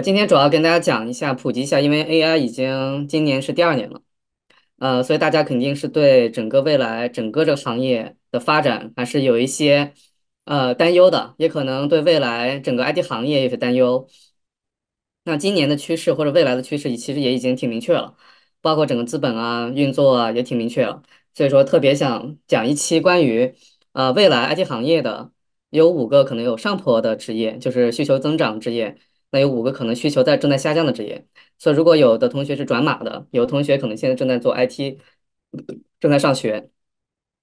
今天主要跟大家讲一下，普及一下，因为 AI 已经今年是第二年了，呃，所以大家肯定是对整个未来整个这个行业的发展还是有一些呃担忧的，也可能对未来整个 IT 行业有些担忧。那今年的趋势或者未来的趋势其实也已经挺明确了，包括整个资本啊运作啊也挺明确了，所以说特别想讲一期关于呃未来 IT 行业的有五个可能有上坡的职业，就是需求增长职业。那有五个可能需求在正在下降的职业，所以如果有的同学是转码的，有的同学可能现在正在做 IT，正在上学，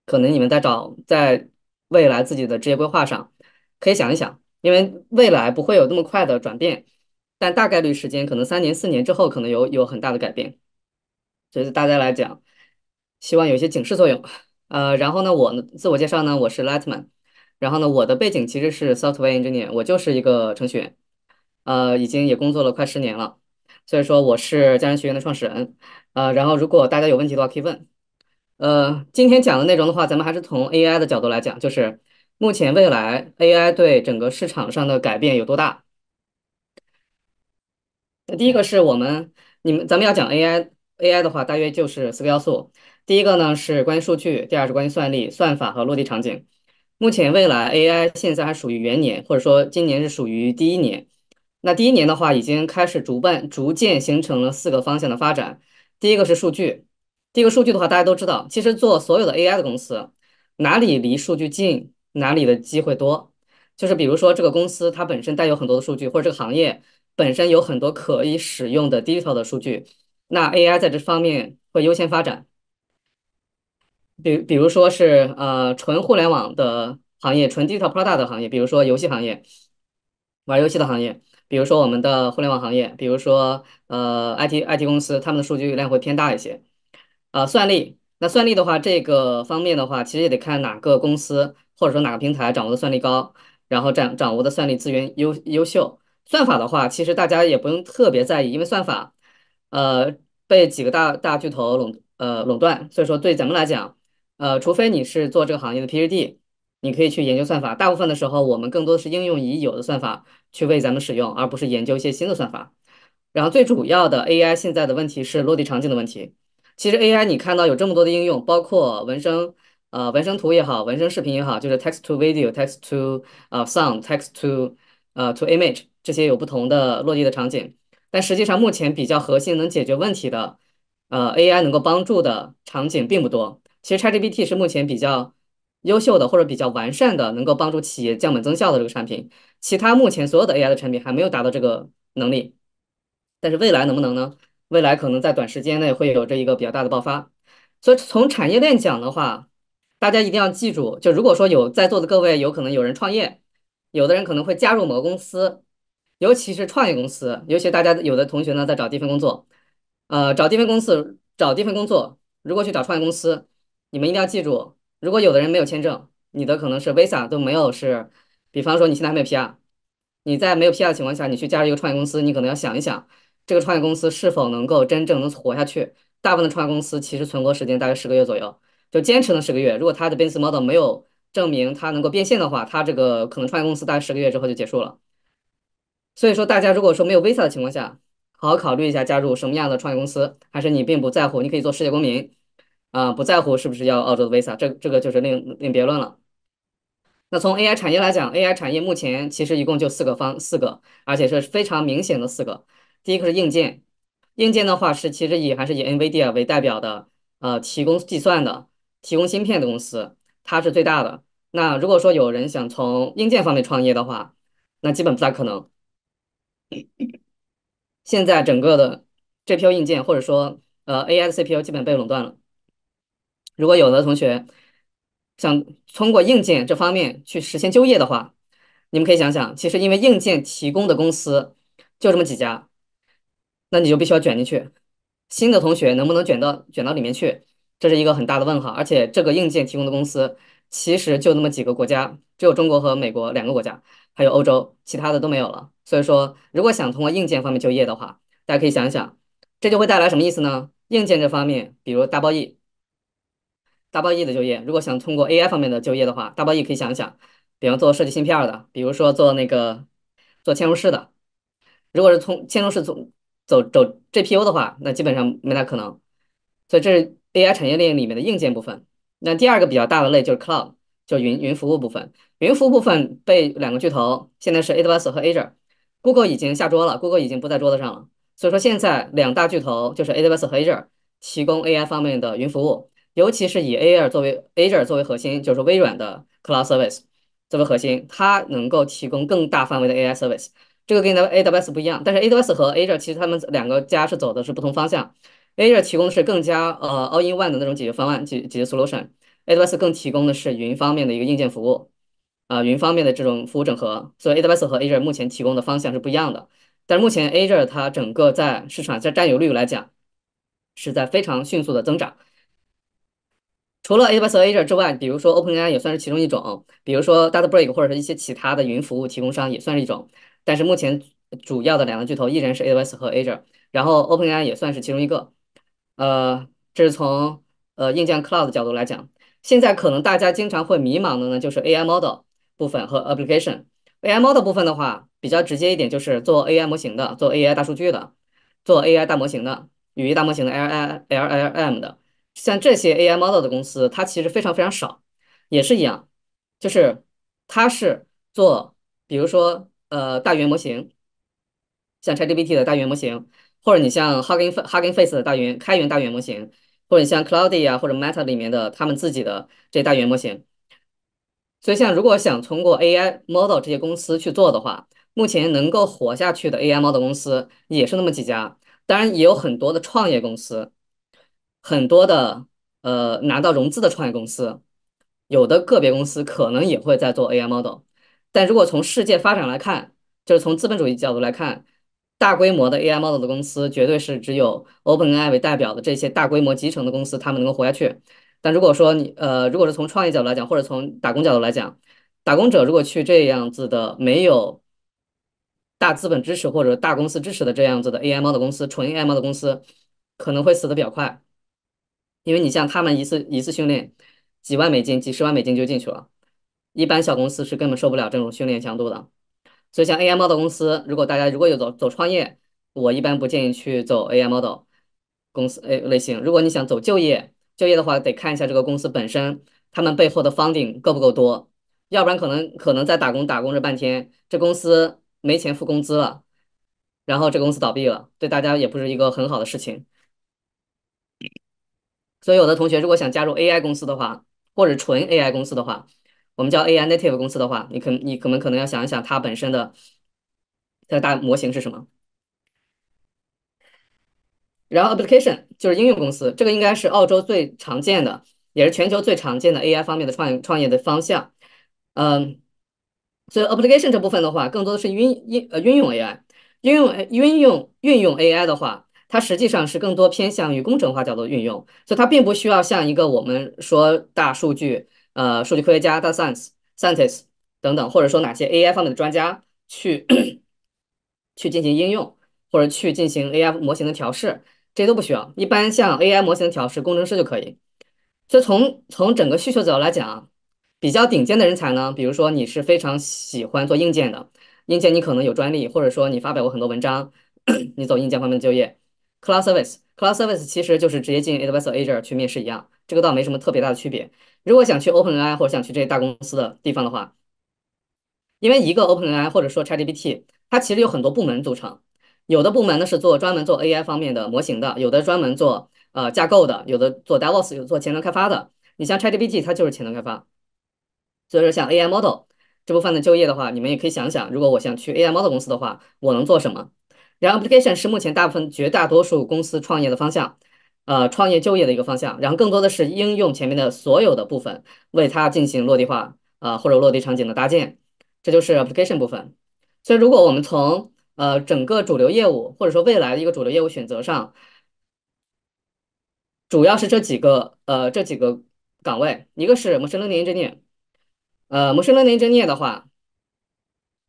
可能你们在找在未来自己的职业规划上可以想一想，因为未来不会有那么快的转变，但大概率时间可能三年四年之后可能有有很大的改变，所以大家来讲，希望有一些警示作用。呃，然后呢，我呢自我介绍呢，我是 Lightman，然后呢我的背景其实是 Software Engineer，我就是一个程序员。呃，已经也工作了快十年了，所以说我是家人学院的创始人。呃，然后如果大家有问题的话可以问。呃，今天讲的内容的话，咱们还是从 AI 的角度来讲，就是目前未来 AI 对整个市场上的改变有多大？那第一个是我们你们咱们要讲 AI，AI 的话大约就是四个要素。第一个呢是关于数据，第二是关于算力、算法和落地场景。目前未来 AI 现在还属于元年，或者说今年是属于第一年。那第一年的话，已经开始逐办逐渐形成了四个方向的发展。第一个是数据，第一个数据的话，大家都知道，其实做所有的 AI 的公司，哪里离数据近，哪里的机会多。就是比如说这个公司它本身带有很多的数据，或者这个行业本身有很多可以使用的 digital 的数据，那 AI 在这方面会优先发展。比比如说是呃纯互联网的行业，纯 digital product 的行业，比如说游戏行业，玩游戏的行业。比如说我们的互联网行业，比如说呃 IT IT 公司，他们的数据量会偏大一些。啊，算力，那算力的话，这个方面的话，其实也得看哪个公司或者说哪个平台掌握的算力高，然后掌掌握的算力资源优优秀。算法的话，其实大家也不用特别在意，因为算法，呃，被几个大大巨头垄呃垄断，所以说对咱们来讲，呃，除非你是做这个行业的 P D。你可以去研究算法，大部分的时候我们更多的是应用已有的算法去为咱们使用，而不是研究一些新的算法。然后最主要的 AI 现在的问题是落地场景的问题。其实 AI 你看到有这么多的应用，包括文生呃文生图也好，文生视频也好，就是 text to video、text to 呃 sound、text to 呃 to image 这些有不同的落地的场景。但实际上目前比较核心能解决问题的呃 AI 能够帮助的场景并不多。其实 ChatGPT 是目前比较。优秀的或者比较完善的，能够帮助企业降本增效的这个产品，其他目前所有的 AI 的产品还没有达到这个能力。但是未来能不能呢？未来可能在短时间内会有这一个比较大的爆发。所以从产业链讲的话，大家一定要记住，就如果说有在座的各位，有可能有人创业，有的人可能会加入某公司，尤其是创业公司，尤其大家有的同学呢在找第一份工作，呃，找第一份公司，找第一份工作，如果去找创业公司，你们一定要记住。如果有的人没有签证，你的可能是 Visa 都没有是，比方说你现在还没有 PR，你在没有 PR 的情况下，你去加入一个创业公司，你可能要想一想，这个创业公司是否能够真正能活下去。大部分的创业公司其实存活时间大约十个月左右，就坚持了十个月。如果它的 business model 没有证明它能够变现的话，它这个可能创业公司大概十个月之后就结束了。所以说，大家如果说没有 Visa 的情况下，好好考虑一下加入什么样的创业公司，还是你并不在乎，你可以做世界公民。啊，不在乎是不是要澳洲的 Visa，这这个就是另另别论了。那从 AI 产业来讲，AI 产业目前其实一共就四个方四个，而且是非常明显的四个。第一个是硬件，硬件的话是其实以还是以 NVIDIA 为代表的，呃，提供计算的、提供芯片的公司，它是最大的。那如果说有人想从硬件方面创业的话，那基本不大可能。现在整个的 g p u 硬件或者说呃 AI 的 CPU 基本被垄断了。如果有的同学想通过硬件这方面去实现就业的话，你们可以想想，其实因为硬件提供的公司就这么几家，那你就必须要卷进去。新的同学能不能卷到卷到里面去，这是一个很大的问号。而且这个硬件提供的公司其实就那么几个国家，只有中国和美国两个国家，还有欧洲，其他的都没有了。所以说，如果想通过硬件方面就业的话，大家可以想想，这就会带来什么意思呢？硬件这方面，比如大包易。大 BOE 的就业，如果想通过 AI 方面的就业的话，大 BOE 可以想想，比方做设计芯片的，比如说做那个做嵌入式的。如果是从嵌入式从走走 GPU 的话，那基本上没大可能。所以这是 AI 产业链里面的硬件部分。那第二个比较大的类就是 Cloud，就云云服务部分。云服务部分被两个巨头，现在是 AWS 和 Azure，Google 已经下桌了，Google 已经不在桌子上了。所以说现在两大巨头就是 AWS 和 Azure 提供 AI 方面的云服务。尤其是以 a z r 作为 Azure 作为核心，就是微软的 Cloud Service 作为核心，它能够提供更大范围的 AI Service。这个跟 AWS 不一样，但是 AWS 和 Azure 其实他们两个家是走的是不同方向。Azure 提供的是更加呃 All-in-One 的那种解决方案解解决 s o l u t i o n a w s 更提供的是云方面的一个硬件服务啊，云方面的这种服务整合。所以 AWS 和 Azure 目前提供的方向是不一样的。但是目前 Azure 它整个在市场在占有率来讲是在非常迅速的增长。除了 AWS 和 Azure 之外，比如说 OpenAI 也算是其中一种，比如说 d a t a b r e a k 或者是一些其他的云服务提供商也算是一种。但是目前主要的两个巨头依然是 AWS 和 Azure，然后 OpenAI 也算是其中一个。呃，这是从呃硬件 Cloud 角度来讲，现在可能大家经常会迷茫的呢，就是 AI Model 部分和 Application。AI Model 部分的话，比较直接一点就是做 AI 模型的，做 AI 大数据的，做 AI 大模型的，语义大模型的 L L L M 的。像这些 AI model 的公司，它其实非常非常少，也是一样，就是它是做比如说呃大语言模型，像 ChatGPT 的大语言模型，或者你像 Hugging Hugging Face 的大言开源大语言模型，或者你像 c l o u d y 啊或者 Meta 里面的他们自己的这些大语言模型。所以像如果想通过 AI model 这些公司去做的话，目前能够活下去的 AI model 公司也是那么几家，当然也有很多的创业公司。很多的呃拿到融资的创业公司，有的个别公司可能也会在做 AI model，但如果从世界发展来看，就是从资本主义角度来看，大规模的 AI model 的公司绝对是只有 OpenAI 为代表的这些大规模集成的公司，他们能够活下去。但如果说你呃，如果是从创业角度来讲，或者从打工角度来讲，打工者如果去这样子的没有大资本支持或者大公司支持的这样子的 AI model 公司，纯 AI model 公司可能会死的比较快。因为你像他们一次一次训练几万美金、几十万美金就进去了，一般小公司是根本受不了这种训练强度的。所以像 AI model 公司，如果大家如果有走走创业，我一般不建议去走 AI model 公司诶类型。如果你想走就业，就业的话得看一下这个公司本身他们背后的 funding 够不够多，要不然可能可能在打工打工这半天，这公司没钱付工资了，然后这公司倒闭了，对大家也不是一个很好的事情。所以，有的同学如果想加入 AI 公司的话，或者纯 AI 公司的话，我们叫 AI native 公司的话，你可你可能可能要想一想它本身的它的大模型是什么。然后，application 就是应用公司，这个应该是澳洲最常见的，也是全球最常见的 AI 方面的创业创业的方向。嗯，所以 application 这部分的话，更多的是运运呃运用 AI，运用运用运用 AI 的话。它实际上是更多偏向于工程化角度运用，所以它并不需要像一个我们说大数据、呃数据科学家、大 science、s c i e n t i s t 等等，或者说哪些 AI 方面的专家去去进行应用，或者去进行 AI 模型的调试，这些都不需要。一般像 AI 模型调试工程师就可以。所以从从整个需求角度来讲，比较顶尖的人才呢，比如说你是非常喜欢做硬件的，硬件你可能有专利，或者说你发表过很多文章，你走硬件方面的就业。Class service，Class service 其实就是直接进 advisor agent 去面试一样，这个倒没什么特别大的区别。如果想去 OpenAI 或者想去这些大公司的地方的话，因为一个 OpenAI 或者说 ChatGPT，它其实有很多部门组成，有的部门呢是做专门做 AI 方面的模型的，有的专门做呃架构的，有的做 DevOps，有做前端开发的。你像 ChatGPT，它就是前端开发。所以说像 AI model 这部分的就业的话，你们也可以想想，如果我想去 AI model 公司的话，我能做什么？然后，application 是目前大部分绝大多数公司创业的方向，呃，创业就业的一个方向。然后更多的是应用前面的所有的部分为它进行落地化，啊，或者落地场景的搭建，这就是 application 部分。所以，如果我们从呃整个主流业务或者说未来的一个主流业务选择上，主要是这几个呃这几个岗位，一个是 machine learning engineer，呃，m a learning c h i n engineer e 的话，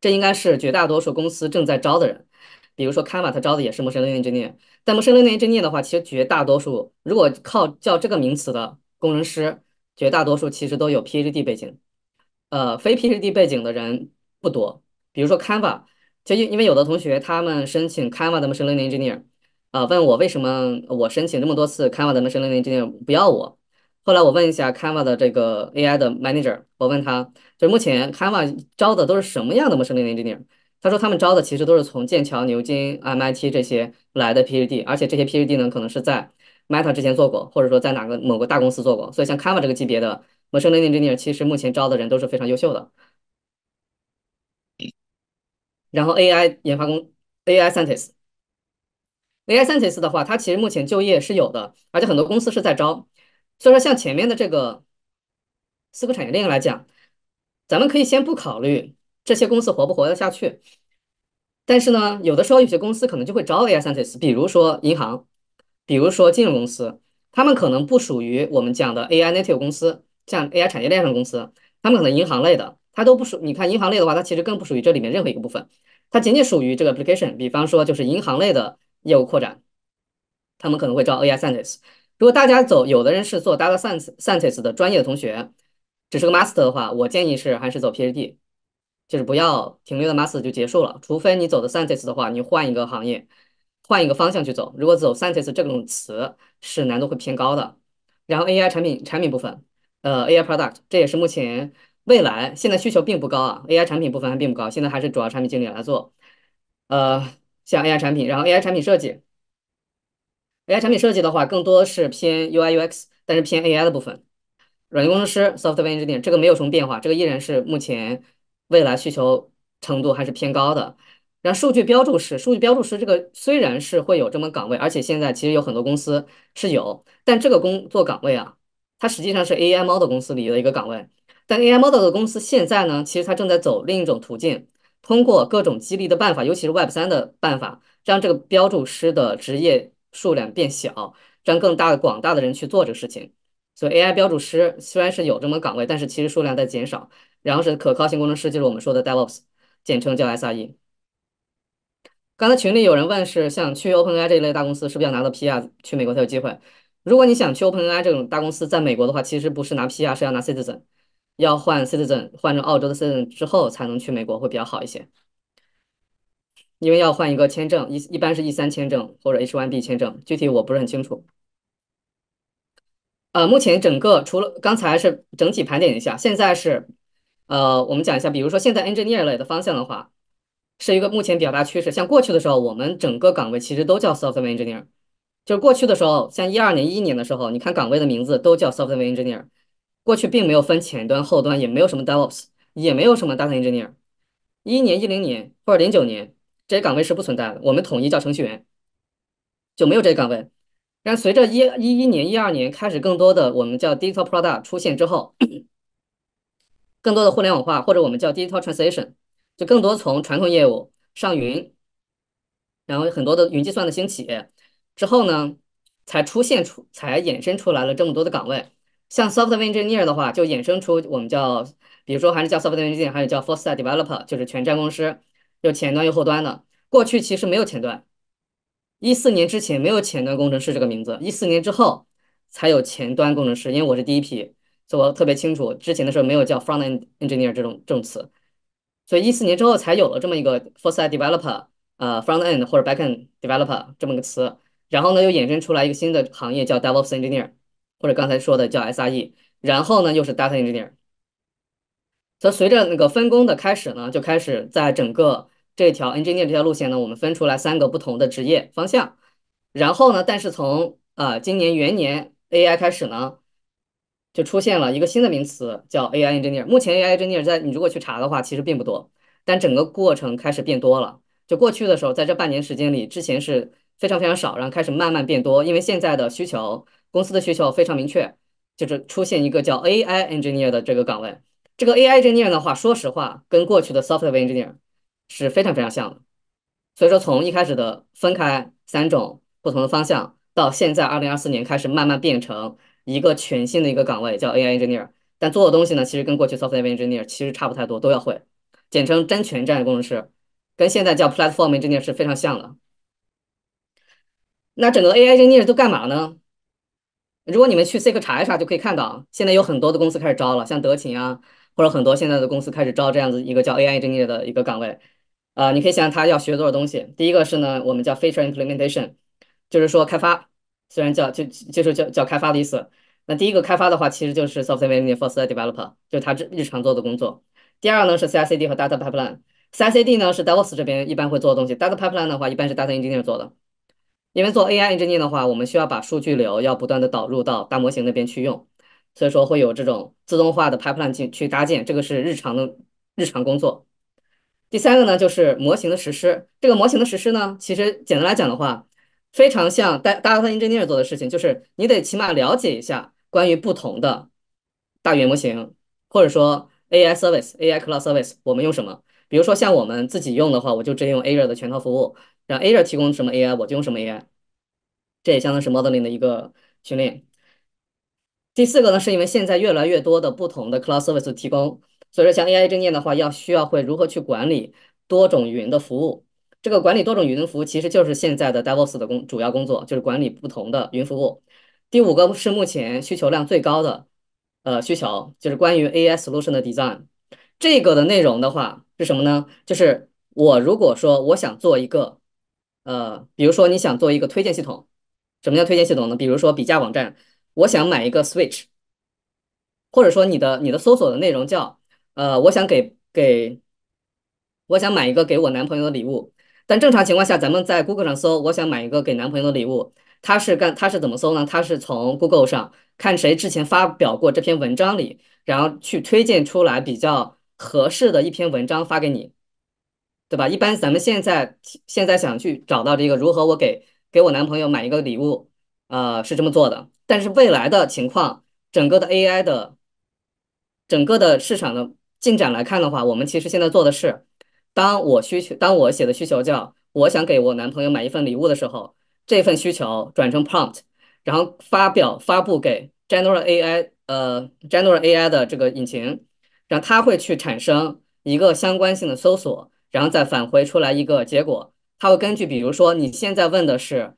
这应该是绝大多数公司正在招的人。比如说 k a n v a 它招的也是陌生 learning engineer。但陌生 learning engineer 的话，其实绝大多数，如果靠叫这个名词的工程师，绝大多数其实都有 PhD 背景。呃，非 PhD 背景的人不多，比如说 Canva。就因因为有的同学他们申请 Canva 的陌生 learning engineer。问我为什么我申请这么多次 Canva 的陌生 learning engineer 不要我。后来我问一下 Canva 的这个 AI 的 manager，我问他，就目前 Canva 招的都是什么样的陌生 learning engineer？他说，他们招的其实都是从剑桥、牛津、MIT 这些来的 PhD，而且这些 PhD 呢，可能是在 Meta 之前做过，或者说在哪个某个大公司做过。所以像 Kama 这个级别的 Machine Learning Engineer，其实目前招的人都是非常优秀的。然后 AI 研发工，AI Scientist，AI Scientist 的话，它其实目前就业是有的，而且很多公司是在招。所以说，像前面的这个四个产业链来讲，咱们可以先不考虑。这些公司活不活得下去？但是呢，有的时候有些公司可能就会招 AI scientist，比如说银行，比如说金融公司，他们可能不属于我们讲的 AI native 公司，像 AI 产业链上的公司，他们可能银行类的，它都不属。你看银行类的话，它其实更不属于这里面任何一个部分，它仅仅属于这个 application。比方说，就是银行类的业务扩展，他们可能会招 AI scientist。如果大家走，有的人是做 data science scientist 的专业的同学，只是个 master 的话，我建议是还是走 PhD。就是不要停留在 master 就结束了，除非你走的 science 的话，你换一个行业，换一个方向去走。如果走 science 这种词是难度会偏高的。然后 AI 产品产品部分，呃，AI product 这也是目前未来现在需求并不高啊，AI 产品部分还并不高，现在还是主要产品经理来做。呃，像 AI 产品，然后 AI 产品设计，AI 产品设计的话更多是偏 UIUX，但是偏 AI 的部分，软件工程师，software engineer 这个没有什么变化，这个依然是目前。未来需求程度还是偏高的。然后，数据标注师，数据标注师这个虽然是会有这么岗位，而且现在其实有很多公司是有，但这个工作岗位啊，它实际上是 AI model 公司里的一个岗位。但 AI model 的公司现在呢，其实它正在走另一种途径，通过各种激励的办法，尤其是 Web 三的办法，让这个标注师的职业数量变小，让更大的广大的人去做这个事情。所以，AI 标注师虽然是有这么岗位，但是其实数量在减少。然后是可靠性工程师，就是我们说的 DevOps，简称叫 SRE。刚才群里有人问，是像去 OpenAI 这一类大公司，是不是要拿到 PR 去美国才有机会？如果你想去 OpenAI 这种大公司，在美国的话，其实不是拿 PR，是要拿 Citizen，要换 Citizen，换成澳洲的 Citizen 之后，才能去美国会比较好一些，因为要换一个签证，一一般是 E 三签证或者 H1B 签证，具体我不是很清楚。呃，目前整个除了刚才是整体盘点一下，现在是。呃，我们讲一下，比如说现在 engineer 类的方向的话，是一个目前比较大趋势。像过去的时候，我们整个岗位其实都叫 software engineer，就是过去的时候，像一二年、一一年的时候，你看岗位的名字都叫 software engineer，过去并没有分前端、后端，也没有什么 d e v o p s 也没有什么 data engineer。一一年、一零年或者零九年这些岗位是不存在的，我们统一叫程序员，就没有这些岗位。但随着一一一年、一二年开始，更多的我们叫 digital product 出现之后。更多的互联网化，或者我们叫 digital t r a n s l a t i o n 就更多从传统业务上云，然后很多的云计算的兴起之后呢，才出现出，才衍生出来了这么多的岗位。像 software engineer 的话，就衍生出我们叫，比如说还是叫 software engineer，还有叫 full stack developer，就是全站工程师，又前端又后端的。过去其实没有前端，一四年之前没有前端工程师这个名字，一四年之后才有前端工程师，因为我是第一批。所以我特别清楚，之前的时候没有叫 front end engineer 这种这种词，所以一四年之后才有了这么一个 full side developer，呃，front end 或者 backend developer 这么个词，然后呢又衍生出来一个新的行业叫 d e v l o p e s engineer，或者刚才说的叫 SRE，然后呢又是 data engineer。所以随着那个分工的开始呢，就开始在整个这条 engineer 这条路线呢，我们分出来三个不同的职业方向。然后呢，但是从啊今年元年 AI 开始呢。就出现了一个新的名词叫 AI engineer。目前 AI engineer 在你如果去查的话，其实并不多，但整个过程开始变多了。就过去的时候，在这半年时间里，之前是非常非常少，然后开始慢慢变多，因为现在的需求，公司的需求非常明确，就是出现一个叫 AI engineer 的这个岗位。这个 AI engineer 的话，说实话，跟过去的 software engineer 是非常非常像的。所以说，从一开始的分开三种不同的方向，到现在二零二四年开始慢慢变成。一个全新的一个岗位叫 AI engineer，但做的东西呢，其实跟过去 software engineer 其实差不太多，都要会，简称真全栈工程师，跟现在叫 platform engineer 是非常像的。那整个 AI engineer 都干嘛呢？如果你们去 seek 查一查，就可以看到，现在有很多的公司开始招了，像德勤啊，或者很多现在的公司开始招这样子一个叫 AI engineer 的一个岗位，呃，你可以想想他要学多少东西。第一个是呢，我们叫 feature implementation，就是说开发。虽然叫就就是叫叫开发的意思，那第一个开发的话，其实就是 software engineer for the developer，就是他日日常做的工作。第二呢是 CI/CD 和 data pipeline。CI/CD 呢是 DevOps 这边一般会做的东西，data pipeline 的话一般是 data engineer 做的。因为做 AI engineer 的话，我们需要把数据流要不断的导入到大模型那边去用，所以说会有这种自动化的 pipeline 进去搭建，这个是日常的日常工作。第三个呢就是模型的实施。这个模型的实施呢，其实简单来讲的话。非常像大大家型 engineer 做的事情，就是你得起码了解一下关于不同的大语言模型，或者说 AI service、AI cloud service 我们用什么？比如说像我们自己用的话，我就直接用 Azure 的全套服务，让 Azure 提供什么 AI 我就用什么 AI，这也相当是 modeling 的一个训练。第四个呢，是因为现在越来越多的不同的 cloud service 提供，所以说像 AI 正念的话，要需要会如何去管理多种云的服务。这个管理多种云服务其实就是现在的 DevOps 的工主要工作，就是管理不同的云服务。第五个是目前需求量最高的呃需求，就是关于 AI solution 的 design。这个的内容的话是什么呢？就是我如果说我想做一个呃，比如说你想做一个推荐系统，什么叫推荐系统呢？比如说比价网站，我想买一个 Switch，或者说你的你的搜索的内容叫呃，我想给给我想买一个给我男朋友的礼物。但正常情况下，咱们在 Google 上搜“我想买一个给男朋友的礼物”，他是干他是怎么搜呢？他是从 Google 上看谁之前发表过这篇文章里，然后去推荐出来比较合适的一篇文章发给你，对吧？一般咱们现在现在想去找到这个如何我给给我男朋友买一个礼物，呃，是这么做的。但是未来的情况，整个的 AI 的整个的市场的进展来看的话，我们其实现在做的是。当我需求，当我写的需求叫我想给我男朋友买一份礼物的时候，这份需求转成 prompt，然后发表发布给 general AI，呃 general AI 的这个引擎，然后它会去产生一个相关性的搜索，然后再返回出来一个结果。它会根据，比如说你现在问的是，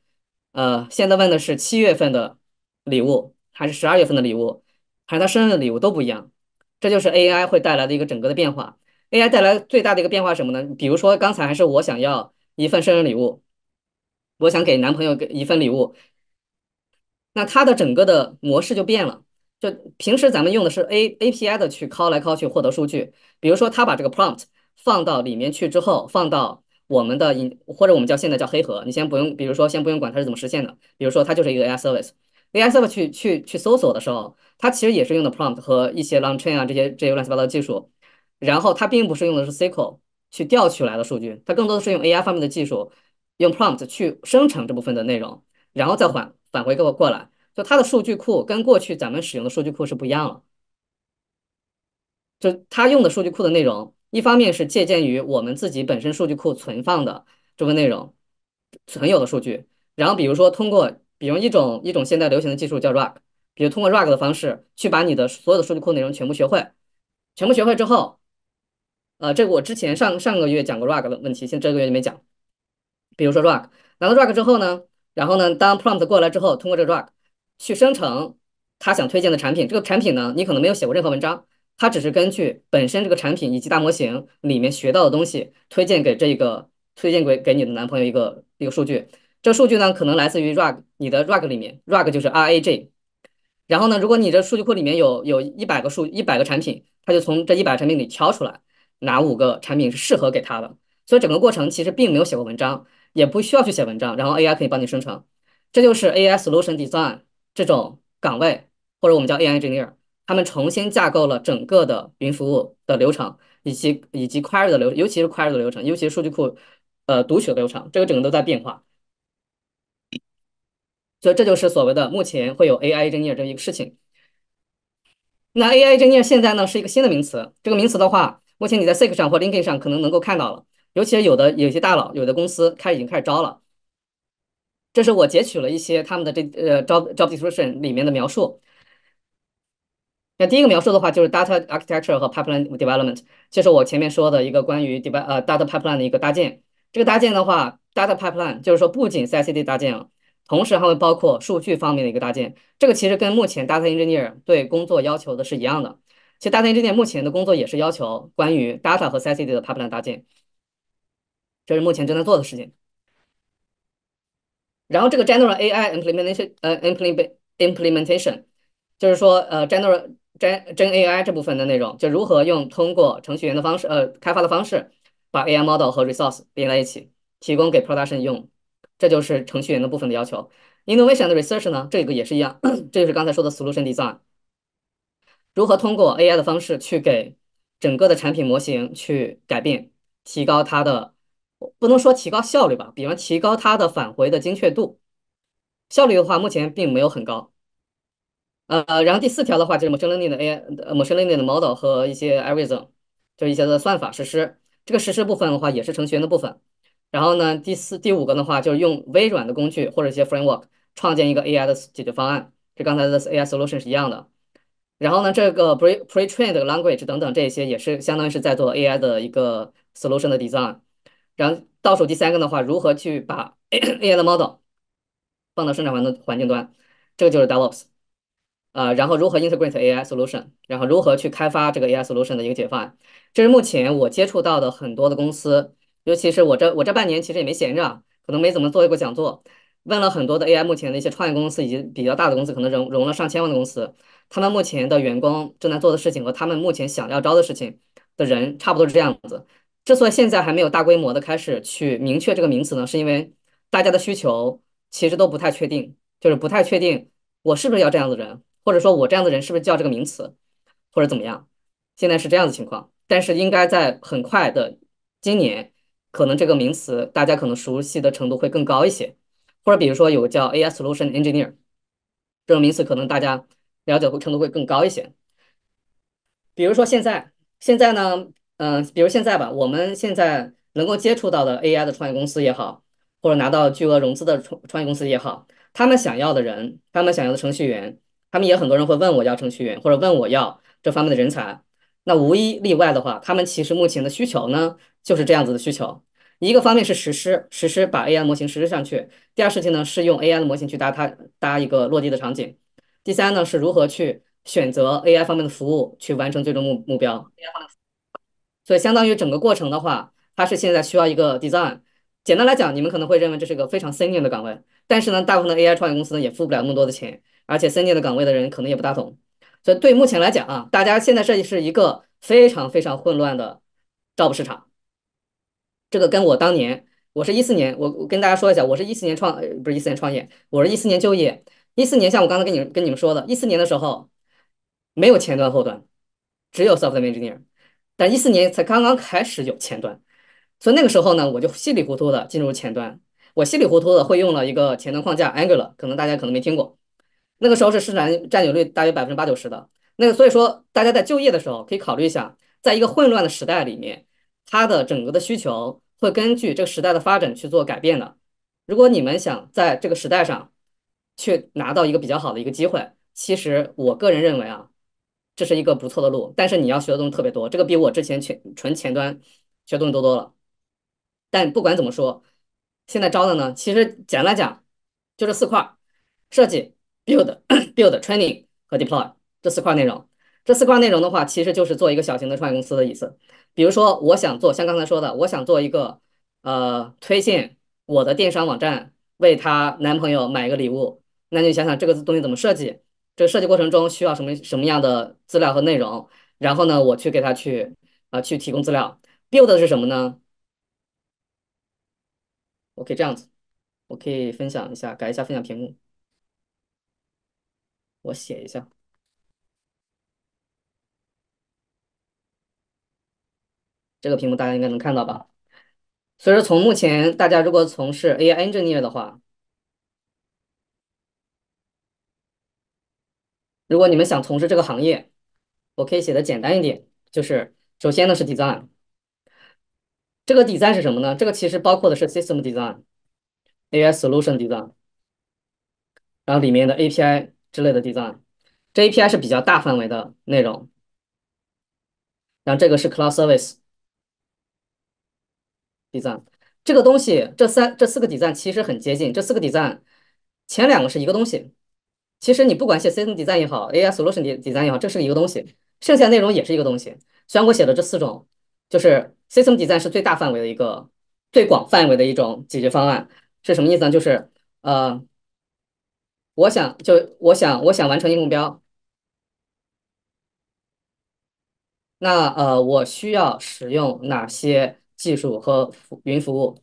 呃现在问的是七月份的礼物，还是十二月份的礼物，还是他生日礼物都不一样。这就是 AI 会带来的一个整个的变化。AI 带来最大的一个变化什么呢？比如说，刚才还是我想要一份生日礼物，我想给男朋友给一份礼物，那它的整个的模式就变了。就平时咱们用的是 A A P I 的去 call 来 call 去获得数据，比如说他把这个 prompt 放到里面去之后，放到我们的引或者我们叫现在叫黑盒，你先不用，比如说先不用管它是怎么实现的，比如说它就是一个 AI service，AI service 去去去搜索的时候，它其实也是用的 prompt 和一些 l o n g c h a i n 啊这些这些乱七八糟的技术。然后它并不是用的是 SQL 去调取来的数据，它更多的是用 AI 方面的技术，用 prompt 去生成这部分的内容，然后再返返回给我过来。就它的数据库跟过去咱们使用的数据库是不一样了，就它用的数据库的内容，一方面是借鉴于我们自己本身数据库存放的这份内容，存有的数据。然后比如说通过，比如一种一种现在流行的技术叫 RAG，比如通过 RAG 的方式去把你的所有的数据库内容全部学会，全部学会之后。呃，这个我之前上上个月讲过 RAG 的问题，现这个月就没讲。比如说 RAG 拿到 RAG 之后呢，然后呢，当 prompt 过来之后，通过这个 RAG 去生成他想推荐的产品。这个产品呢，你可能没有写过任何文章，他只是根据本身这个产品以及大模型里面学到的东西，推荐给这个推荐给给你的男朋友一个一个数据。这数据呢，可能来自于 RAG，你的 RAG 里面 RAG 就是 RAG，然后呢，如果你这数据库里面有有一百个数一百个产品，他就从这一百产品里挑出来。哪五个产品是适合给他的？所以整个过程其实并没有写过文章，也不需要去写文章，然后 AI 可以帮你生成。这就是 AI solution design 这种岗位，或者我们叫 AI engineer，他们重新架构了整个的云服务的流程，以及以及 query 的流，尤其是 query 的流程，尤其是数据库呃读取的流程，这个整个都在变化。所以这就是所谓的目前会有 AI engineer 这一个事情。那 AI engineer 现在呢是一个新的名词，这个名词的话。目前你在 Seek 上或 LinkedIn 上可能能够看到了，尤其有的有些大佬，有的公司开始已经开始招了。这是我截取了一些他们的这呃 job job description 里面的描述。那第一个描述的话就是 data architecture 和 pipeline development，就是我前面说的一个关于 d e t 呃 data pipeline 的一个搭建。这个搭建的话，data pipeline 就是说不仅 CICD 搭建，同时还会包括数据方面的一个搭建。这个其实跟目前 data engineer 对工作要求的是一样的。其实大内这边目前的工作也是要求关于 Data 和 s c i t e 的 Pipeline 搭建，这是目前正在做的事情。然后这个 General AI Implementation，呃，Implement Implementation，就是说呃 General Gen Gen AI 这部分的内容，就如何用通过程序员的方式，呃，开发的方式，把 AI Model 和 Resource 连在一起，提供给 Production 用，这就是程序员的部分的要求。Innovation 的 Research 呢，这个也是一样，这就是刚才说的 Solution Design。如何通过 AI 的方式去给整个的产品模型去改变，提高它的不能说提高效率吧，比方提高它的返回的精确度。效率的话，目前并没有很高。呃，然后第四条的话就是 machine learning 的 AI，machine 呃 learning 的 model 和一些 algorithm，就一些的算法实施。这个实施部分的话也是程序员的部分。然后呢，第四、第五个的话就是用微软的工具或者一些 framework 创建一个 AI 的解决方案，这刚才的 AI solution 是一样的。然后呢，这个 pre pre-trained language 等等这些也是相当于是在做 AI 的一个 solution 的 design。然后倒数第三个的话，如何去把 AI 的 model 放到生产环的环境端，这个就是 devops。啊，然后如何 integrate AI solution，然后如何去开发这个 AI solution 的一个解决方案。这是目前我接触到的很多的公司，尤其是我这我这半年其实也没闲着，可能没怎么做过讲座，问了很多的 AI 目前的一些创业公司以及比较大的公司，可能融融了上千万的公司。他们目前的员工正在做的事情和他们目前想要招的事情的人差不多是这样子。之所以现在还没有大规模的开始去明确这个名词呢，是因为大家的需求其实都不太确定，就是不太确定我是不是要这样的人，或者说我这样的人是不是叫这个名词，或者怎么样。现在是这样的情况，但是应该在很快的今年，可能这个名词大家可能熟悉的程度会更高一些。或者比如说有个叫 AI solution engineer 这种名词，可能大家。了解会程度会更高一些，比如说现在，现在呢，嗯，比如现在吧，我们现在能够接触到的 AI 的创业公司也好，或者拿到巨额融资的创创业公司也好，他们想要的人，他们想要的程序员，他们也很多人会问我要程序员，或者问我要这方面的人才，那无一例外的话，他们其实目前的需求呢就是这样子的需求，一个方面是实施，实施把 AI 模型实施上去，第二事情呢是用 AI 的模型去搭它，搭一个落地的场景。第三呢，是如何去选择 AI 方面的服务去完成最终目目标。所以相当于整个过程的话，它是现在需要一个 design。简单来讲，你们可能会认为这是一个非常 senior 的岗位，但是呢，大部分的 AI 创业公司呢也付不了那么多的钱，而且 senior 的岗位的人可能也不大懂。所以对目前来讲啊，大家现在设计是一个非常非常混乱的 job 市场。这个跟我当年，我是一四年，我我跟大家说一下，我是一四年创，不是一四年创业，我是一四年就业。一四年，像我刚才跟你跟你们说的，一四年的时候没有前端后端，只有 software engineer。但一四年才刚刚开始有前端，所以那个时候呢，我就稀里糊涂的进入前端。我稀里糊涂的会用了一个前端框架 Angular，可能大家可能没听过。那个时候是市场占有率大约百分之八九十的。那个所以说，大家在就业的时候可以考虑一下，在一个混乱的时代里面，它的整个的需求会根据这个时代的发展去做改变的。如果你们想在这个时代上，去拿到一个比较好的一个机会，其实我个人认为啊，这是一个不错的路，但是你要学的东西特别多，这个比我之前前纯前端学东西多多了。但不管怎么说，现在招的呢，其实简单讲，就这四块：设计、build、build、training 和 deploy 这四块内容。这四块内容的话，其实就是做一个小型的创业公司的意思。比如说，我想做，像刚才说的，我想做一个，呃，推荐我的电商网站为她男朋友买一个礼物。那你想想这个东西怎么设计？这个设计过程中需要什么什么样的资料和内容？然后呢，我去给他去啊，去提供资料。Build 是什么呢？我可以这样子，我可以分享一下，改一下分享屏幕。我写一下，这个屏幕大家应该能看到吧？所以说，从目前大家如果从事 AI engineer 的话。如果你们想从事这个行业，我可以写的简单一点，就是首先呢是 design，这个 design 是什么呢？这个其实包括的是 system design、AI solution design，然后里面的 API 之类的 design，这 API 是比较大范围的内容。然后这个是 cloud service design，这个东西这三这四个 design 其实很接近，这四个 design 前两个是一个东西。其实你不管写 C 层 design 也好，AI solution design 也好，这是一个东西。剩下内容也是一个东西。虽然我写的这四种，就是 C 层 design 是最大范围的一个、最广范围的一种解决方案，是什么意思呢？就是呃，我想就我想我想完成一个目标，那呃，我需要使用哪些技术和云服务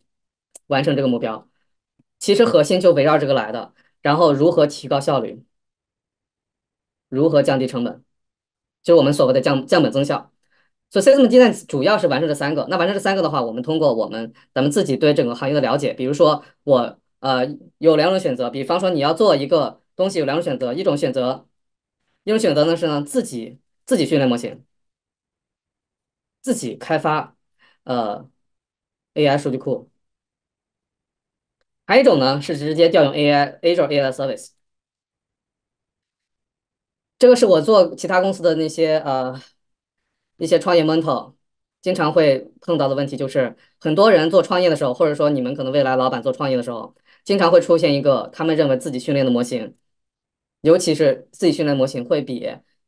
完成这个目标？其实核心就围绕这个来的，然后如何提高效率？如何降低成本，就是我们所谓的降降本增效。所以 c y s t e m design 主要是完成这三个。那完成这三个的话，我们通过我们咱们自己对整个行业的了解，比如说我呃有两种选择，比方说你要做一个东西有两种选择，一种选择一种选择呢是呢自己自己训练模型，自己开发呃 AI 数据库，还有一种呢是直接调用 AI Azure AI Service。这个是我做其他公司的那些呃一些创业 mentor 经常会碰到的问题，就是很多人做创业的时候，或者说你们可能未来老板做创业的时候，经常会出现一个他们认为自己训练的模型，尤其是自己训练模型会比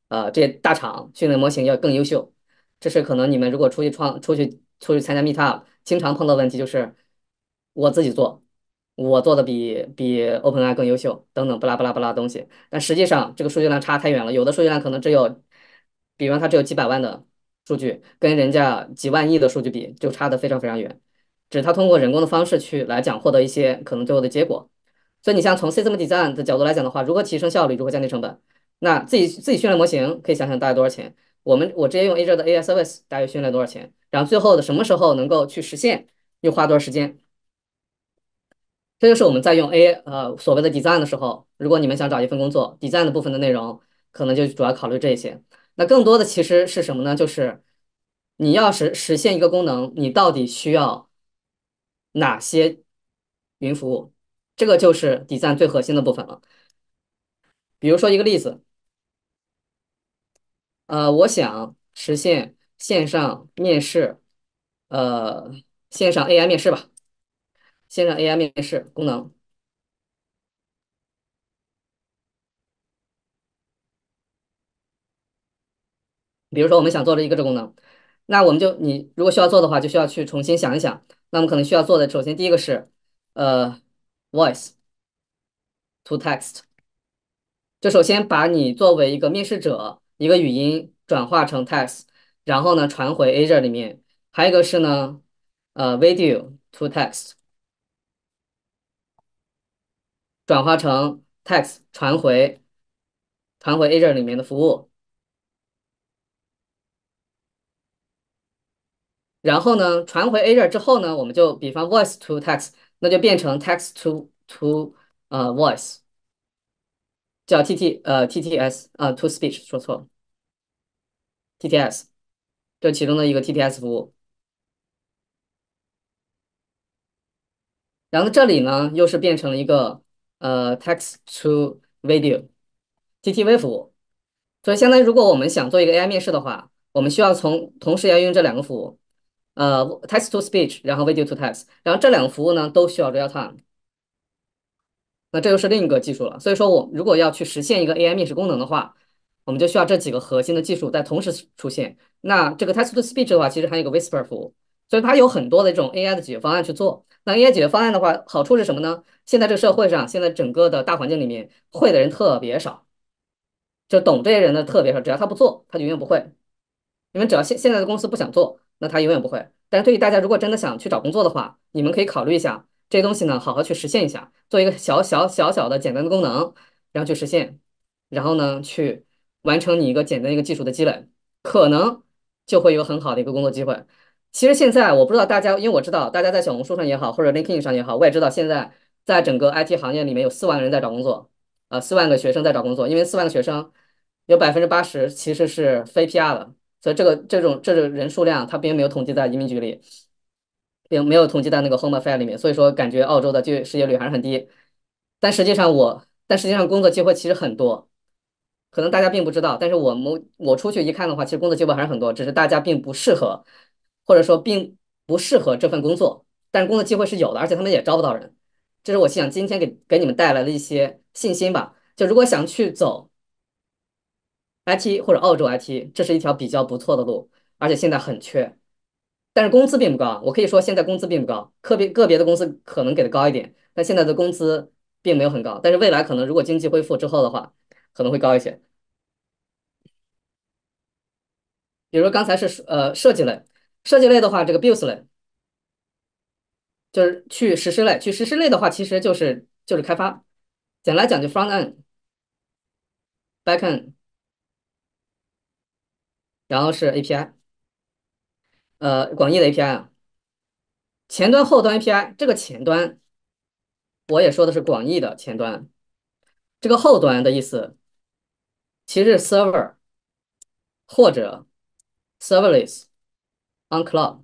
呃这些大厂训练模型要更优秀，这是可能你们如果出去创出去出去参加 meetup 经常碰到的问题就是我自己做。我做的比比 OpenAI 更优秀，等等，巴拉巴拉巴拉东西。但实际上，这个数据量差太远了，有的数据量可能只有，比方它只有几百万的数据，跟人家几万亿的数据比，就差的非常非常远。只是它通过人工的方式去来讲获得一些可能最后的结果。所以你像从 system design 的角度来讲的话，如何提升效率，如何降低成本？那自己自己训练模型，可以想想大概多少钱？我们我直接用 Azure 的 AI Service，大约训练多少钱？然后最后的什么时候能够去实现，又花多少时间？这就是我们在用 A 呃所谓的 design 的时候，如果你们想找一份工作，design 的部分的内容可能就主要考虑这些。那更多的其实是什么呢？就是你要是实现一个功能，你到底需要哪些云服务？这个就是 design 最核心的部分了。比如说一个例子，呃，我想实现线上面试，呃，线上 AI 面试吧。线上 AI 面试功能，比如说我们想做这一个这功能，那我们就你如果需要做的话，就需要去重新想一想。那我们可能需要做的，首先第一个是呃，voice to text，就首先把你作为一个面试者一个语音转化成 text，然后呢传回 Azure 里面。还有一个是呢，呃，video to text。转化成 text 传回，传回 agent 里面的服务。然后呢，传回 agent 之后呢，我们就比方 voice to text，那就变成 text to to 呃 voice，叫 T T 呃 T T S 啊 to speech 说错了，T T S，这其中的一个 T T S 服务。然后这里呢，又是变成了一个。呃，text to video（TTV） 服务，所以相当于如果我们想做一个 AI 面试的话，我们需要从同时要用这两个服务，呃，text to speech，然后 video to text，然后这两个服务呢都需要 real time，那这又是另一个技术了。所以说，我如果要去实现一个 AI 面试功能的话，我们就需要这几个核心的技术在同时出现。那这个 text to speech 的话，其实还有一个 Whisper 服务。所以它有很多的这种 AI 的解决方案去做。那 AI 解决方案的话，好处是什么呢？现在这个社会上，现在整个的大环境里面，会的人特别少，就懂这些人的特别少。只要他不做，他就永远不会。你们只要现现在的公司不想做，那他永远不会。但是对于大家如果真的想去找工作的话，你们可以考虑一下这些东西呢，好好去实现一下，做一个小小小小的简单的功能，然后去实现，然后呢去完成你一个简单一个技术的积累，可能就会有很好的一个工作机会。其实现在我不知道大家，因为我知道大家在小红书上也好，或者 LinkedIn 上也好，我也知道现在在整个 IT 行业里面有四万人在找工作，啊，四万个学生在找工作。因为四万个学生，有百分之八十其实是非 PR 的，所以这个这种这种人数量，它并没有统计在移民局里，并没有统计在那个 Home Affairs 里面。所以说，感觉澳洲的就业失业率还是很低，但实际上我但实际上工作机会其实很多，可能大家并不知道。但是我们我出去一看的话，其实工作机会还是很多，只是大家并不适合。或者说并不适合这份工作，但是工作机会是有的，而且他们也招不到人。这是我想今天给给你们带来的一些信心吧。就如果想去走 IT 或者澳洲 IT，这是一条比较不错的路，而且现在很缺，但是工资并不高。我可以说现在工资并不高，个别个别的公司可能给的高一点，但现在的工资并没有很高。但是未来可能如果经济恢复之后的话，可能会高一些。比如刚才是呃设计类。设计类的话，这个 builds 类就是去实施类。去实施类的话，其实就是就是开发。简来讲，就 front end、backend，然后是 API，呃，广义的 API 啊。前端、后端 API，这个前端我也说的是广义的前端。这个后端的意思，其实是 server 或者 s e r v e r l e s s On cloud，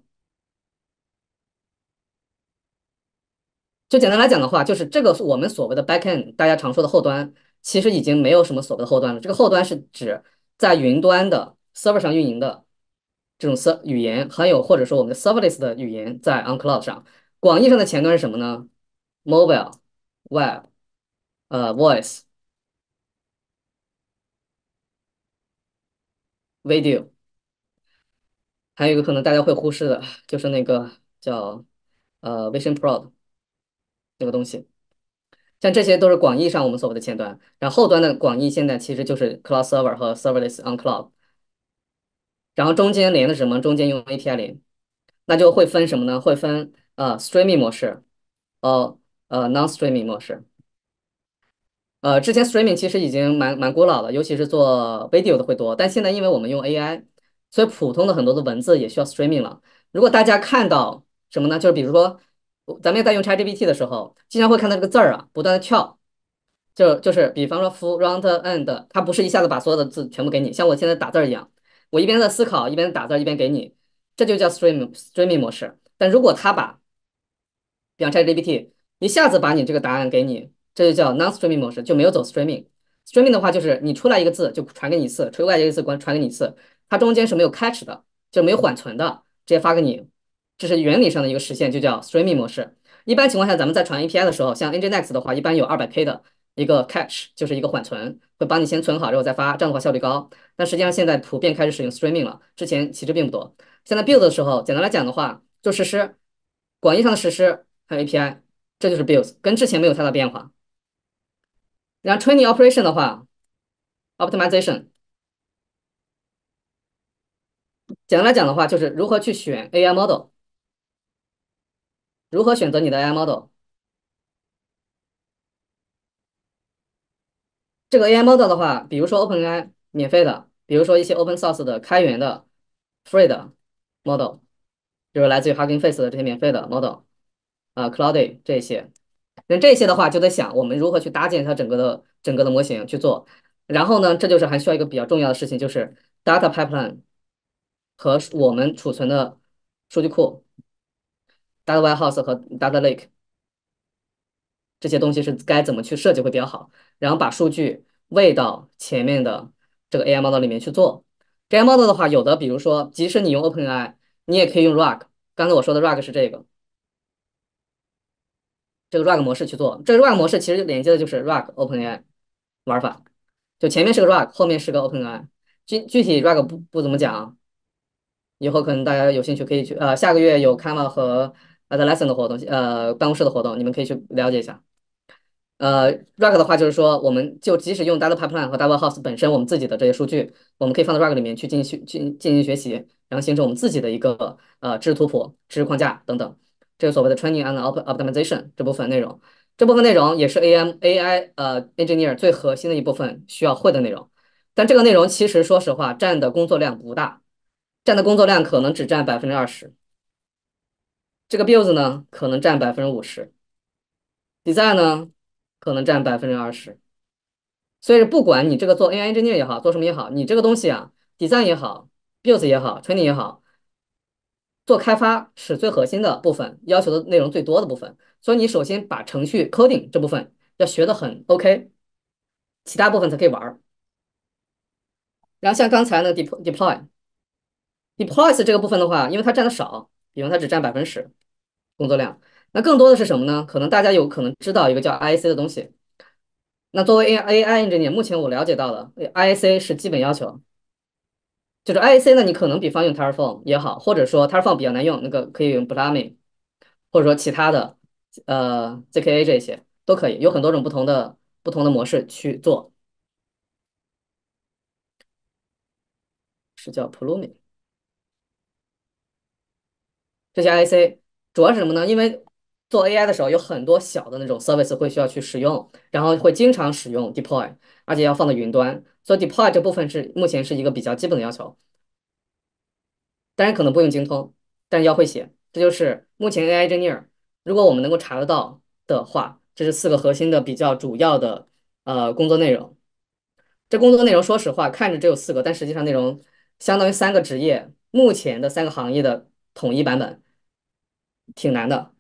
就简单来讲的话，就是这个我们所谓的 backend，大家常说的后端，其实已经没有什么所谓的后端了。这个后端是指在云端的 server 上运营的这种 ser 语言，还有或者说我们的 service 的语言，在 on cloud 上。广义上的前端是什么呢？Mobile、Web、呃，Voice、Video。还有一个可能大家会忽视的，就是那个叫呃 Vision Pro 的那个东西，像这些都是广义上我们所谓的前端，然后后端的广义现在其实就是 Cloud Server 和 Serverless on Cloud，然后中间连的什么，中间用 API 连，那就会分什么呢？会分呃 Streaming 模式，哦呃 Non Streaming 模式，呃之前 Streaming 其实已经蛮蛮古老了，尤其是做 Video 的会多，但现在因为我们用 AI。所以普通的很多的文字也需要 streaming 了。如果大家看到什么呢？就是比如说，咱们在用 ChatGPT 的时候，经常会看到这个字儿啊，不断的跳，就就是比方说 front end，它不是一下子把所有的字全部给你，像我现在打字儿一样，我一边在思考，一边打字，一边给你，这就叫 stream streaming 模式。但如果它把比方 ChatGPT 一下子把你这个答案给你，这就叫 non streaming 模式，就没有走 streaming。streaming 的话就是你出来一个字就传给你一次，出来一个字传给你一次。它中间是没有 c a t c h 的，就没有缓存的，直接发给你，这是原理上的一个实现，就叫 streaming 模式。一般情况下，咱们在传 API 的时候，像 nginx 的话，一般有 200K 的一个 c a t c h 就是一个缓存，会帮你先存好，然后再发，这样的话效率高。但实际上现在普遍开始使用 streaming 了，之前其实并不多。现在 build 的时候，简单来讲的话，就实施广义上的实施，还有 API，这就是 build，跟之前没有太大变化。然后 training operation 的话，optimization。简单来讲的话，就是如何去选 AI model，如何选择你的 AI model。这个 AI model 的话，比如说 OpenAI 免费的，比如说一些 Open source 的开源的 free 的 model，就是来自于 Hugging Face 的这些免费的 model，啊，Cloudy 这些。那这些的话，就在想我们如何去搭建它整个的整个的模型去做。然后呢，这就是还需要一个比较重要的事情，就是 data pipeline。和我们储存的数据库、data warehouse 和 data lake 这些东西是该怎么去设计会比较好？然后把数据喂到前面的这个 AI model 里面去做 AI model 的话，有的比如说，即使你用 OpenAI，你也可以用 RAG。刚才我说的 RAG 是这个，这个 RAG 模式去做。这个 RAG 模式其实连接的就是 RAG OpenAI 玩法，就前面是个 RAG，后面是个 OpenAI。具具体 RAG 不不怎么讲。以后可能大家有兴趣可以去，呃，下个月有 Kama 和 a d o Lesson 的活动，呃，办公室的活动，你们可以去了解一下。呃，RAG 的话就是说，我们就即使用 Data Pipeline 和 Data House 本身我们自己的这些数据，我们可以放到 RAG 里面去进行进进行学习，然后形成我们自己的一个呃知识图谱、知识框架等等。这个所谓的 Training and Optimization 这部分内容，这部分内容也是 AM AI 呃 Engineer 最核心的一部分需要会的内容。但这个内容其实说实话占的工作量不大。占的工作量可能只占百分之二十，这个 builds 呢可能占百分之五十，design 呢可能占百分之二十，所以不管你这个做 AI engineer 也好，做什么也好，你这个东西啊，design 也好，builds 也好，training 也好，做开发是最核心的部分，要求的内容最多的部分，所以你首先把程序 coding 这部分要学的很 OK，其他部分才可以玩儿。然后像刚才那个 deploy。Deploy 这个部分的话，因为它占的少，比方它只占百分十工作量，那更多的是什么呢？可能大家有可能知道一个叫 IAC 的东西。那作为 A AI engineer，目前我了解到了 IAC 是基本要求。就是 IAC，呢，你可能比方用 Terraform 也好，或者说 Terraform 比较难用，那个可以用 Pluming，或者说其他的，呃，ZKA 这些都可以，有很多种不同的不同的模式去做。是叫 Pluming。这些 IC 主要是什么呢？因为做 AI 的时候有很多小的那种 service 会需要去使用，然后会经常使用 deploy，而且要放到云端，所以 deploy 这部分是目前是一个比较基本的要求。当然可能不用精通，但是要会写。这就是目前 AI engineer，如果我们能够查得到的话，这是四个核心的比较主要的呃工作内容。这工作内容说实话看着只有四个，但实际上内容相当于三个职业目前的三个行业的统一版本。挺难的，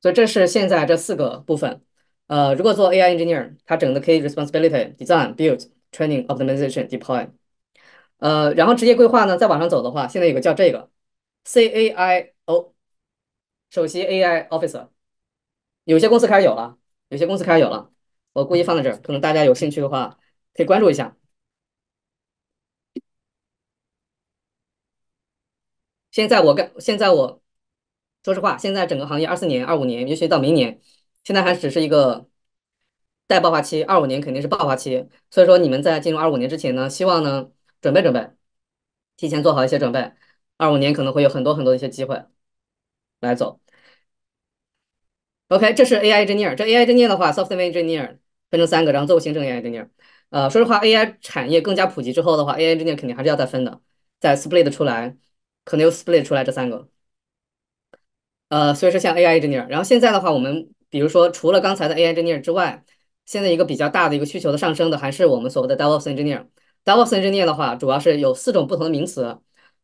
所以这是现在这四个部分。呃，如果做 AI engineer，它整个可 key responsibility：design，build，training，optimization，deploy。呃，然后职业规划呢，再往上走的话，现在有个叫这个 CAIO，首席 AI officer，有些公司开始有了，有些公司开始有了。我故意放在这儿，可能大家有兴趣的话。可以关注一下。现在我跟现在我说实话，现在整个行业二四年、二五年，尤其到明年，现在还只是一个待爆发期。二五年肯定是爆发期，所以说你们在进入二五年之前呢，希望呢准备准备，提前做好一些准备。二五年可能会有很多很多的一些机会来走。OK，这是 AI engineer，这 AI engineer 的话，software engineer 分成三个，然后后形成 AI engineer。呃，说实话，AI 产业更加普及之后的话，AI engineer 肯定还是要再分的，再 split 出来，可能又 split 出来这三个。呃，所以说像 AI engineer，然后现在的话，我们比如说除了刚才的 AI engineer 之外，现在一个比较大的一个需求的上升的，还是我们所谓的 DevOps engineer。DevOps engineer 的话，主要是有四种不同的名词，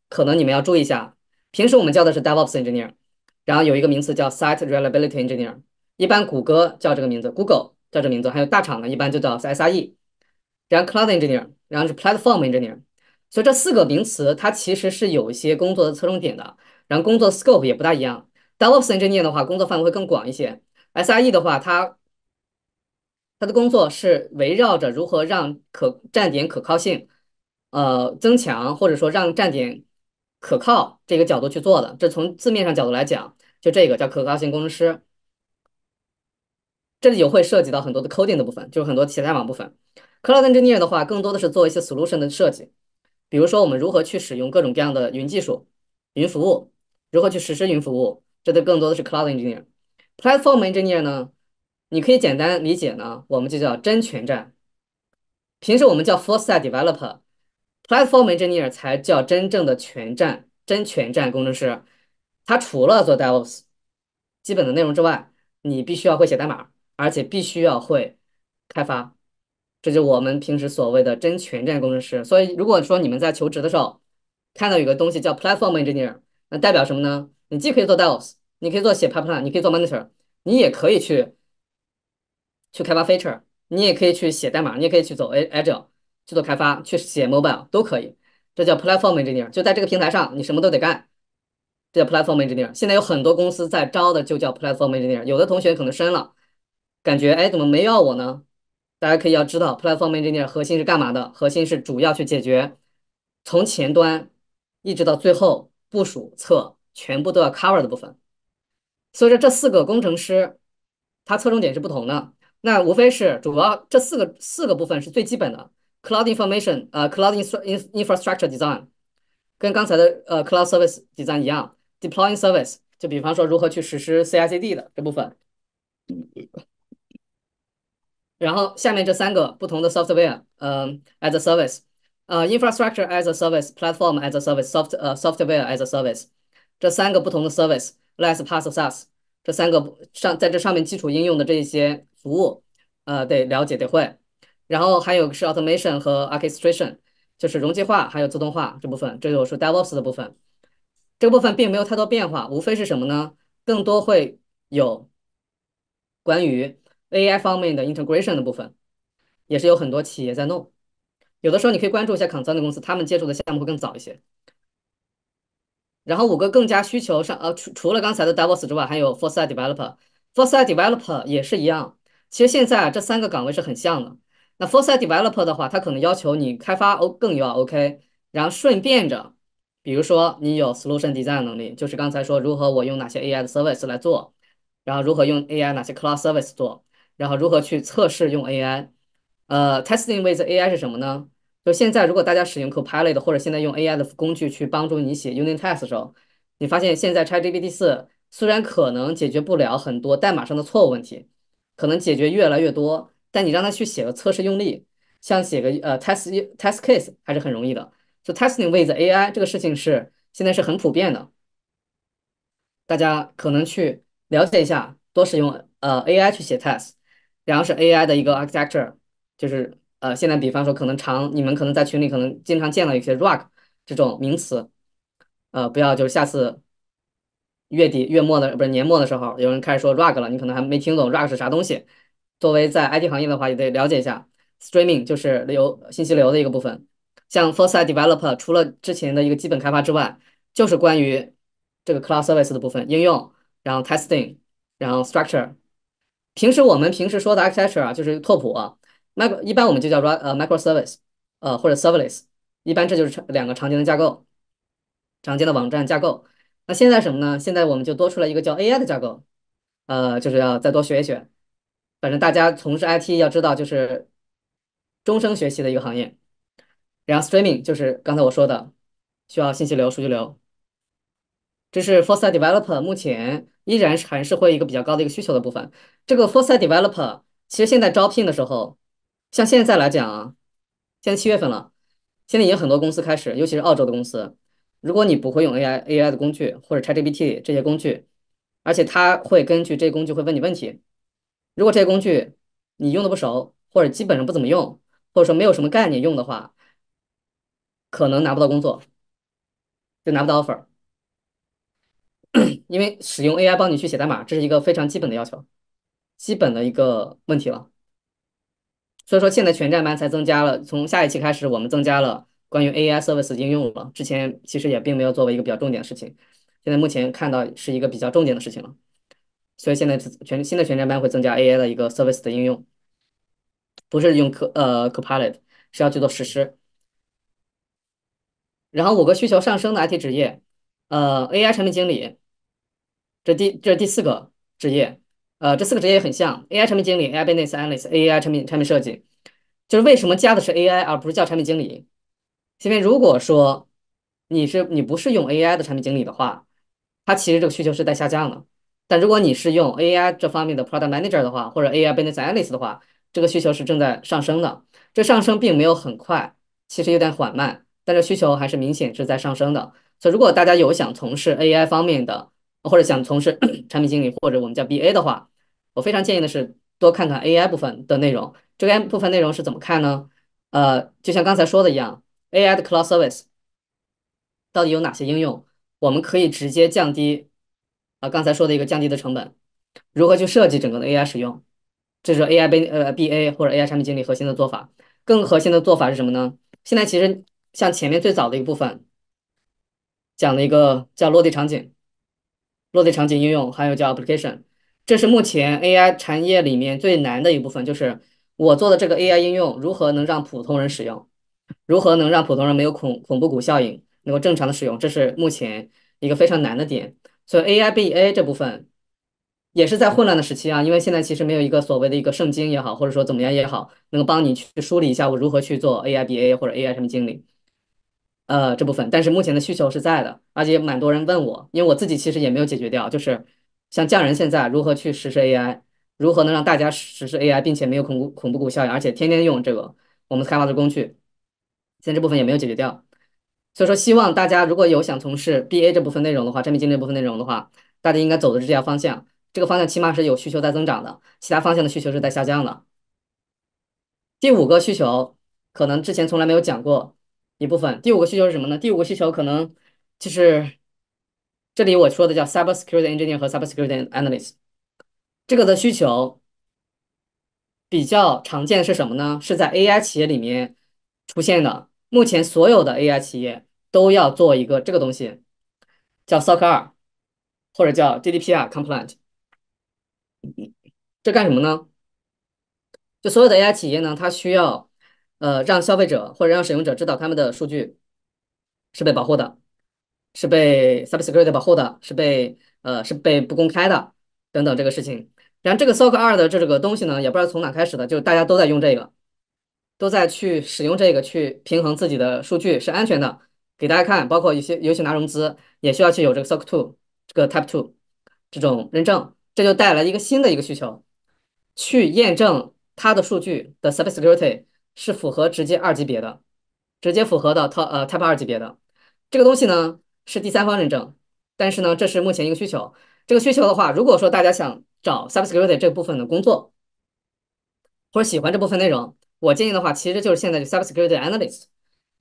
可能你们要注意一下。平时我们叫的是 DevOps engineer，然后有一个名词叫 Site Reliability engineer，一般谷歌叫这个名字，Google 叫这个名字，还有大厂呢，一般就叫 SRE。然后，cloud engineer，然后是 platform engineer，所以这四个名词它其实是有一些工作的侧重点的，然后工作 scope 也不大一样。d e v l o p e n t engineer 的话，工作范围会更广一些。SRE 的话，它它的工作是围绕着如何让可站点可靠性呃增强，或者说让站点可靠这个角度去做的。这从字面上角度来讲，就这个叫可靠性工程师，这里有会涉及到很多的 coding 的部分，就是很多写代码部分。Cloud engineer 的话，更多的是做一些 solution 的设计，比如说我们如何去使用各种各样的云技术、云服务，如何去实施云服务，这都更多的是 Cloud engineer。Platform engineer 呢，你可以简单理解呢，我们就叫真全站。平时我们叫 f u r stack developer，Platform engineer 才叫真正的全站、真全站工程师。他除了做 DevOps 基本的内容之外，你必须要会写代码，而且必须要会开发。这就是我们平时所谓的真全站工程师。所以，如果说你们在求职的时候看到有个东西叫 platform engineer，那代表什么呢？你既可以做 dev，你可以做写 pipeline，你可以做 monitor，你也可以去去开发 feature，你也可以去写代码，你也可以去走 a i d g e 去做开发，去写 mobile 都可以。这叫 platform engineer，就在这个平台上，你什么都得干。这叫 platform engineer。现在有很多公司在招的就叫 platform engineer。有的同学可能申了，感觉哎怎么没要我呢？大家可以要知道 platform e n g i n e e r 核心是干嘛的？核心是主要去解决从前端一直到最后部署测全部都要 cover 的部分。所以说这四个工程师，他侧重点是不同的。那无非是主要这四个四个部分是最基本的 cloud information，呃 cloud i n infrastructure design，跟刚才的呃 cloud service design 一样，deploying service，就比方说如何去实施 CI/CD 的这部分。然后下面这三个不同的 software，呃，as a service，呃，infrastructure as a service，platform as a service，soft 呃 software as a service，这三个不同的 service，less passless，这三个上在这上面基础应用的这一些服务，呃，得了解得会。然后还有是 automation 和 a r c h e s t r a t i o n 就是容器化还有自动化这部分，这就是 DevOps 的部分。这个部分并没有太多变化，无非是什么呢？更多会有关于。AI 方面的 integration 的部分，也是有很多企业在弄。有的时候你可以关注一下 c o n s r n 的公司，他们接触的项目会更早一些。然后五个更加需求上，呃，除除了刚才的 DevOps 之外，还有 f o r l s i a c Developer。f o r l s i a c Developer 也是一样，其实现在这三个岗位是很像的。那 f o r l s i a c Developer 的话，它可能要求你开发 O 更要 OK，然后顺便着，比如说你有 Solution Design 能力，就是刚才说如何我用哪些 AI 的 Service 来做，然后如何用 AI 哪些 Cloud Service 做。然后如何去测试用 AI？呃，testing with AI 是什么呢？就现在，如果大家使用 Copilot 或者现在用 AI 的工具去帮助你写 Unit Test 的时候，你发现现在拆 g p t 四虽然可能解决不了很多代码上的错误问题，可能解决越来越多，但你让他去写个测试用例，像写个呃 test test case 还是很容易的。就 testing with AI 这个事情是现在是很普遍的，大家可能去了解一下，多使用呃 AI 去写 test。然后是 AI 的一个 architecture，就是呃，现在比方说可能常你们可能在群里可能经常见到一些 rug 这种名词，呃，不要就是下次月底月末的不是年末的时候，有人开始说 rug 了，你可能还没听懂 rug 是啥东西。作为在 IT 行业的话，也得了解一下 streaming 就是流信息流的一个部分。像 f o r l side developer 除了之前的一个基本开发之外，就是关于这个 cloud service 的部分应用，然后 testing，然后 structure。平时我们平时说的 architecture 啊，就是拓扑啊，micro 一般我们就叫呃 microservice，呃或者 service，一般这就是两个常见的架构，常见的网站架构。那现在什么呢？现在我们就多出来一个叫 AI 的架构，呃就是要再多学一学。反正大家从事 IT 要知道就是终生学习的一个行业。然后 streaming 就是刚才我说的，需要信息流、数据流。这是 f o r l side developer，目前依然是还是会一个比较高的一个需求的部分。这个 f o r l side developer，其实现在招聘的时候，像现在来讲，啊，现在七月份了，现在已经很多公司开始，尤其是澳洲的公司，如果你不会用 AI AI 的工具或者 ChatGPT 这些工具，而且他会根据这些工具会问你问题，如果这些工具你用的不熟，或者基本上不怎么用，或者说没有什么概念用的话，可能拿不到工作，就拿不到 offer。因为使用 AI 帮你去写代码，这是一个非常基本的要求，基本的一个问题了。所以说，现在全站班才增加了，从下一期开始，我们增加了关于 AI service 应用了。之前其实也并没有作为一个比较重点的事情，现在目前看到是一个比较重点的事情了。所以现在全新的全站班会增加 AI 的一个 service 的应用，不是用可呃 Copilot，是要去做实施。然后五个需求上升的 IT 职业，呃，AI 产品经理。这第这是第四个职业，呃，这四个职业也很像 AI 产品经理、AI business analyst、AI 产品产品设计。就是为什么加的是 AI 而不是叫产品经理？因为如果说你是你不是用 AI 的产品经理的话，它其实这个需求是在下降的。但如果你是用 AI 这方面的 product manager 的话，或者 AI business analyst 的话，这个需求是正在上升的。这上升并没有很快，其实有点缓慢，但这需求还是明显是在上升的。所以如果大家有想从事 AI 方面的，或者想从事 产品经理或者我们叫 BA 的话，我非常建议的是多看看 AI 部分的内容。这个部分内容是怎么看呢？呃，就像刚才说的一样，AI 的 Cloud Service 到底有哪些应用？我们可以直接降低啊刚才说的一个降低的成本。如何去设计整个的 AI 使用？这是 AI 背呃 BA 或者 AI 产品经理核心的做法。更核心的做法是什么呢？现在其实像前面最早的一部分讲的一个叫落地场景。落地场景应用还有叫 application，这是目前 AI 产业里面最难的一部分，就是我做的这个 AI 应用如何能让普通人使用，如何能让普通人没有恐恐怖谷效应，能够正常的使用，这是目前一个非常难的点。所以 AI BA 这部分也是在混乱的时期啊，因为现在其实没有一个所谓的一个圣经也好，或者说怎么样也好，能够帮你去梳理一下我如何去做 AI BA 或者 AI 什么经理。呃，这部分，但是目前的需求是在的，而且蛮多人问我，因为我自己其实也没有解决掉，就是像匠人现在如何去实施 AI，如何能让大家实施 AI，并且没有恐怖恐怖谷效应，而且天天用这个我们开发的工具，现在这部分也没有解决掉，所以说希望大家如果有想从事 BA 这部分内容的话，产品经理这部分内容的话，大家应该走的是这条方向，这个方向起码是有需求在增长的，其他方向的需求是在下降的。第五个需求，可能之前从来没有讲过。一部分第五个需求是什么呢？第五个需求可能就是这里我说的叫 cybersecurity engineer 和 cybersecurity analyst 这个的需求比较常见是什么呢？是在 AI 企业里面出现的。目前所有的 AI 企业都要做一个这个东西，叫 SOC 二或者叫 GDPR compliant。这干什么呢？就所有的 AI 企业呢，它需要。呃，让消费者或者让使用者知道他们的数据是被保护的，是被 subsecurity 保护的，是被呃是被不公开的等等这个事情。然后这个 sock 二的这个东西呢，也不知道从哪开始的，就大家都在用这个，都在去使用这个去平衡自己的数据是安全的。给大家看，包括一些尤其拿融资也需要去有这个 sock two 这个 type two 这种认证，这就带来一个新的一个需求，去验证它的数据的 subsecurity。是符合直接二级别的，直接符合的 top 呃 Type 二级别的这个东西呢是第三方认证，但是呢这是目前一个需求。这个需求的话，如果说大家想找 Cyber Security 这部分的工作，或者喜欢这部分内容，我建议的话其实就是现在就 Cyber Security Analyst。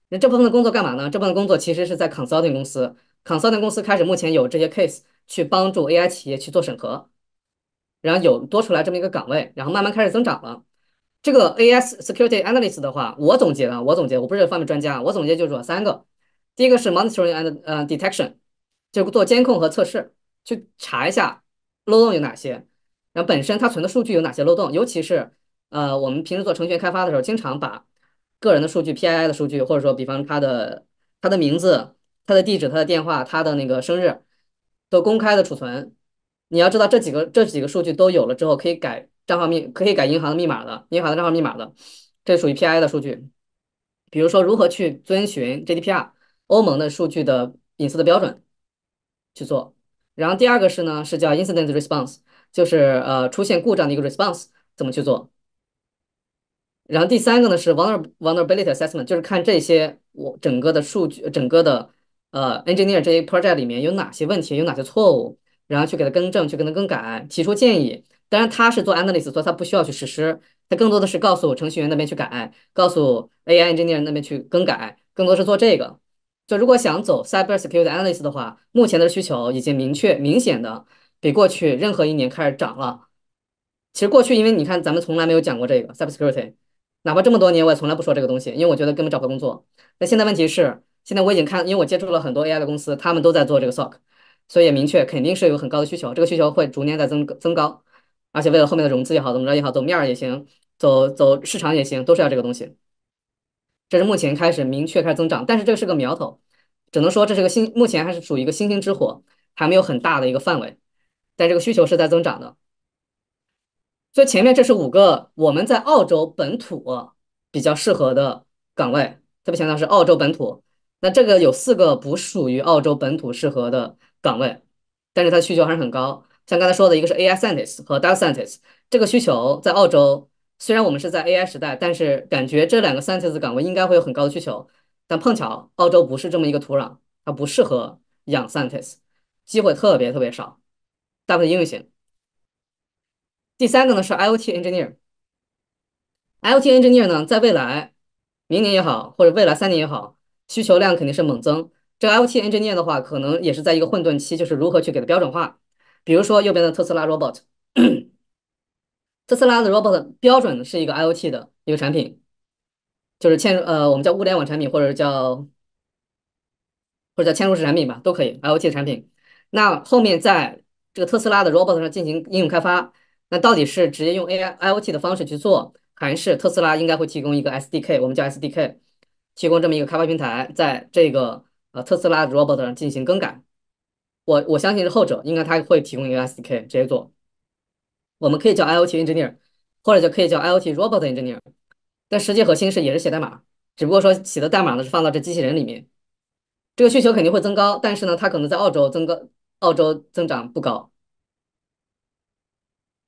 那这部分的工作干嘛呢？这部分工作其实是在 Consulting 公司，Consulting 公司开始目前有这些 Case 去帮助 AI 企业去做审核，然后有多出来这么一个岗位，然后慢慢开始增长了。这个 A.S. security analyst 的话，我总结了，我总结，我不是这方面专家，我总结就是说三个。第一个是 monitoring and 呃，detection，就是做监控和测试，去查一下漏洞有哪些，然后本身它存的数据有哪些漏洞，尤其是呃，我们平时做程序开发的时候，经常把个人的数据、P.I.I. 的数据，或者说比方他的他的名字、他的地址、他的电话、他的那个生日都公开的储存。你要知道这几个这几个数据都有了之后，可以改。账号密可以改银行的密码的，银行的账号密码的，这属于 PI 的数据。比如说如何去遵循 GDPR 欧盟的数据的隐私的标准去做。然后第二个是呢，是叫 Incident Response，就是呃出现故障的一个 Response 怎么去做。然后第三个呢是 Vulnerability Assessment，就是看这些我整个的数据，整个的呃 Engineer 这些 p r o j e c t 里面有哪些问题，有哪些错误，然后去给他更正，去给他更改，提出建议。当然，他是做 a n a l y s t s 所以他不需要去实施，他更多的是告诉程序员那边去改，告诉 AI engineer 那边去更改，更多是做这个。就如果想走 cybersecurity a n a l y s t s 的话，目前的需求已经明确明显的比过去任何一年开始涨了。其实过去，因为你看咱们从来没有讲过这个 cybersecurity，哪怕这么多年我也从来不说这个东西，因为我觉得根本找不到工作。那现在问题是，现在我已经看，因为我接触了很多 AI 的公司，他们都在做这个 SOC，所以也明确肯定是有很高的需求，这个需求会逐年在增增高。而且为了后面的融资也好，怎么着也好，走面儿也行，走走市场也行，都是要这个东西。这是目前开始明确开始增长，但是这个是个苗头，只能说这是个星，目前还是属于一个星星之火，还没有很大的一个范围，但这个需求是在增长的。所以前面这是五个我们在澳洲本土比较适合的岗位，特别强调是澳洲本土。那这个有四个不属于澳洲本土适合的岗位，但是它需求还是很高。像刚才说的，一个是 AI scientist 和 data scientist 这个需求在澳洲，虽然我们是在 AI 时代，但是感觉这两个 scientist 岗位应该会有很高的需求，但碰巧澳洲不是这么一个土壤，它不适合养 scientist，机会特别特别少，大部分应用型。第三个呢是 IoT engineer，IoT engineer 呢在未来，明年也好，或者未来三年也好，需求量肯定是猛增。这个 IoT engineer 的话，可能也是在一个混沌期，就是如何去给它标准化。比如说右边的特斯拉 Robot，特斯拉的 Robot 标准是一个 I O T 的一个产品，就是嵌入呃我们叫物联网产品或者叫或者叫嵌入式产品吧，都可以 I O T 的产品。那后面在这个特斯拉的 Robot 上进行应用开发，那到底是直接用 A I I O T 的方式去做，还是特斯拉应该会提供一个 S D K，我们叫 S D K，提供这么一个开发平台，在这个呃特斯拉 Robot 上进行更改。我我相信是后者，应该他会提供一个 SDK 直接做。我们可以叫 IOT engineer，或者就可以叫 IOT robot engineer。但实际核心是也是写代码，只不过说写的代码呢是放到这机器人里面。这个需求肯定会增高，但是呢，它可能在澳洲增高，澳洲增长不高。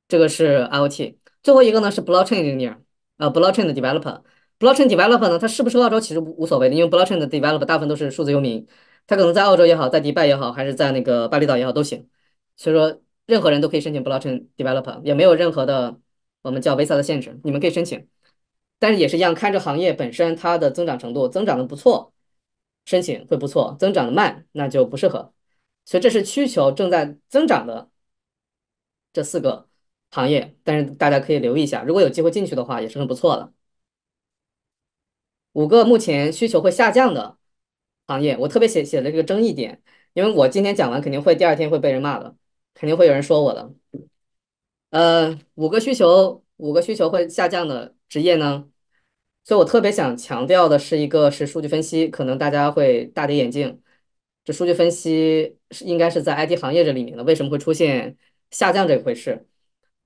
这个是 IOT。最后一个呢是 blockchain engineer，呃，blockchain developer。blockchain developer 呢，它是不是澳洲其实无所谓的，因为 blockchain developer 大部分都是数字游民。他可能在澳洲也好，在迪拜也好，还是在那个巴厘岛也好都行，所以说任何人都可以申请 Blockchain Developer，也没有任何的我们叫 Visa 的限制，你们可以申请。但是也是一样，看这行业本身它的增长程度，增长的不错，申请会不错；增长的慢，那就不适合。所以这是需求正在增长的这四个行业，但是大家可以留意一下，如果有机会进去的话，也是很不错的。五个目前需求会下降的。行业，我特别写写了这个争议点，因为我今天讲完肯定会第二天会被人骂的，肯定会有人说我的。呃，五个需求，五个需求会下降的职业呢？所以我特别想强调的是，一个是数据分析，可能大家会大跌眼镜，这数据分析是应该是在 IT 行业这里面的，为什么会出现下降这一回事？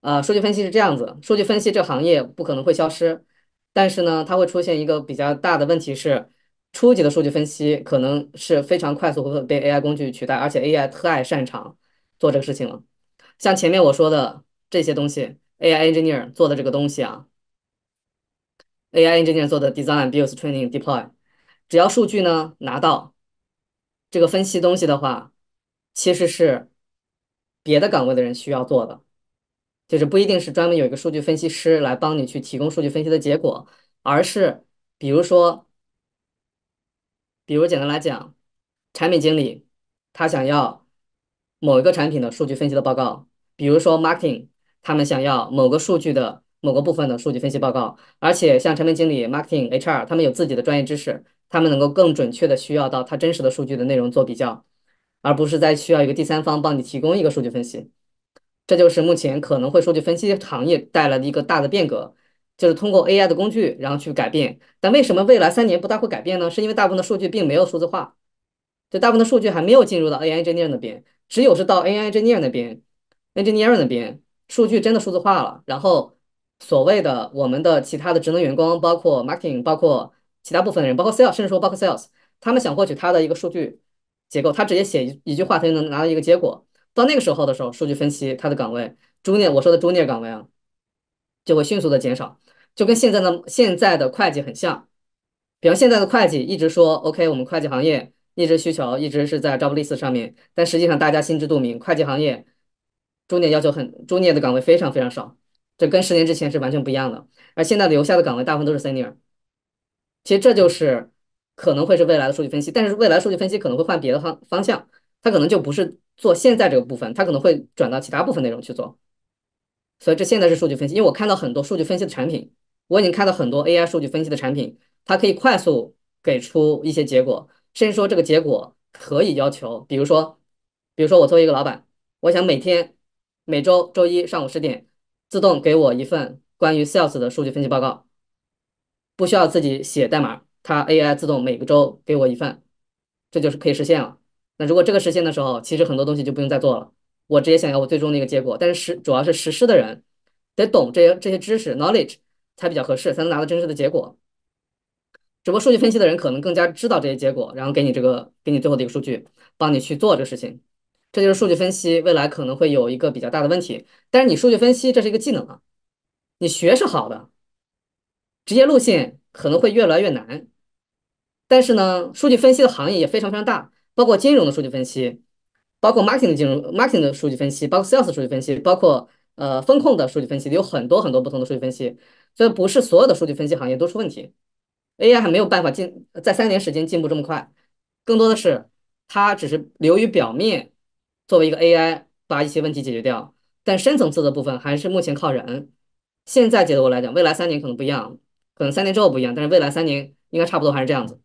呃，数据分析是这样子，数据分析这行业不可能会消失，但是呢，它会出现一个比较大的问题是。初级的数据分析可能是非常快速会被 AI 工具取代，而且 AI 太擅长做这个事情了。像前面我说的这些东西，AI engineer 做的这个东西啊，AI engineer 做的 design, build, training, deploy，只要数据呢拿到，这个分析东西的话，其实是别的岗位的人需要做的，就是不一定是专门有一个数据分析师来帮你去提供数据分析的结果，而是比如说。比如简单来讲，产品经理他想要某一个产品的数据分析的报告，比如说 marketing，他们想要某个数据的某个部分的数据分析报告，而且像产品经理、marketing、HR，他们有自己的专业知识，他们能够更准确的需要到他真实的数据的内容做比较，而不是在需要一个第三方帮你提供一个数据分析，这就是目前可能会数据分析行业带来的一个大的变革。就是通过 AI 的工具，然后去改变。但为什么未来三年不大会改变呢？是因为大部分的数据并没有数字化，就大部分的数据还没有进入到 AI engineer 那边。只有是到 AI engineer 那边，engineer 那边，数据真的数字化了。然后所谓的我们的其他的职能员工，包括 marketing，包括其他部分的人，包括 sales，甚至说包括 sales，他们想获取他的一个数据结构，他直接写一一句话，他就能拿到一个结果。到那个时候的时候，数据分析他的岗位，junior 我说的 junior 岗位啊，就会迅速的减少。就跟现在的现在的会计很像，比方现在的会计一直说 OK，我们会计行业一直需求一直是在 job list 上面，但实际上大家心知肚明，会计行业中年要求很中年的岗位非常非常少，这跟十年之前是完全不一样的。而现在的留下的岗位大部分都是 senior，其实这就是可能会是未来的数据分析，但是未来数据分析可能会换别的方方向，它可能就不是做现在这个部分，它可能会转到其他部分内容去做。所以这现在是数据分析，因为我看到很多数据分析的产品。我已经看到很多 AI 数据分析的产品，它可以快速给出一些结果，甚至说这个结果可以要求，比如说，比如说我作为一个老板，我想每天、每周周一上午十点自动给我一份关于 Sales 的数据分析报告，不需要自己写代码，它 AI 自动每个周给我一份，这就是可以实现了。那如果这个实现的时候，其实很多东西就不用再做了，我直接想要我最终的一个结果，但是实主要是实施的人得懂这些这些知识 knowledge。才比较合适，才能拿到真实的结果。只不过数据分析的人可能更加知道这些结果，然后给你这个给你最后的一个数据，帮你去做这个事情。这就是数据分析未来可能会有一个比较大的问题。但是你数据分析这是一个技能啊，你学是好的，职业路线可能会越来越难。但是呢，数据分析的行业也非常非常大，包括金融的数据分析，包括 marketing 的金融 marketing 的数据分析，包括 sales 数据分析，包括呃风控的数据分析，有很多很多不同的数据分析。所以不是所有的数据分析行业都出问题，AI 还没有办法进在三年时间进步这么快，更多的是它只是流于表面，作为一个 AI 把一些问题解决掉，但深层次的部分还是目前靠人。现在觉得我来讲，未来三年可能不一样，可能三年之后不一样，但是未来三年应该差不多还是这样子。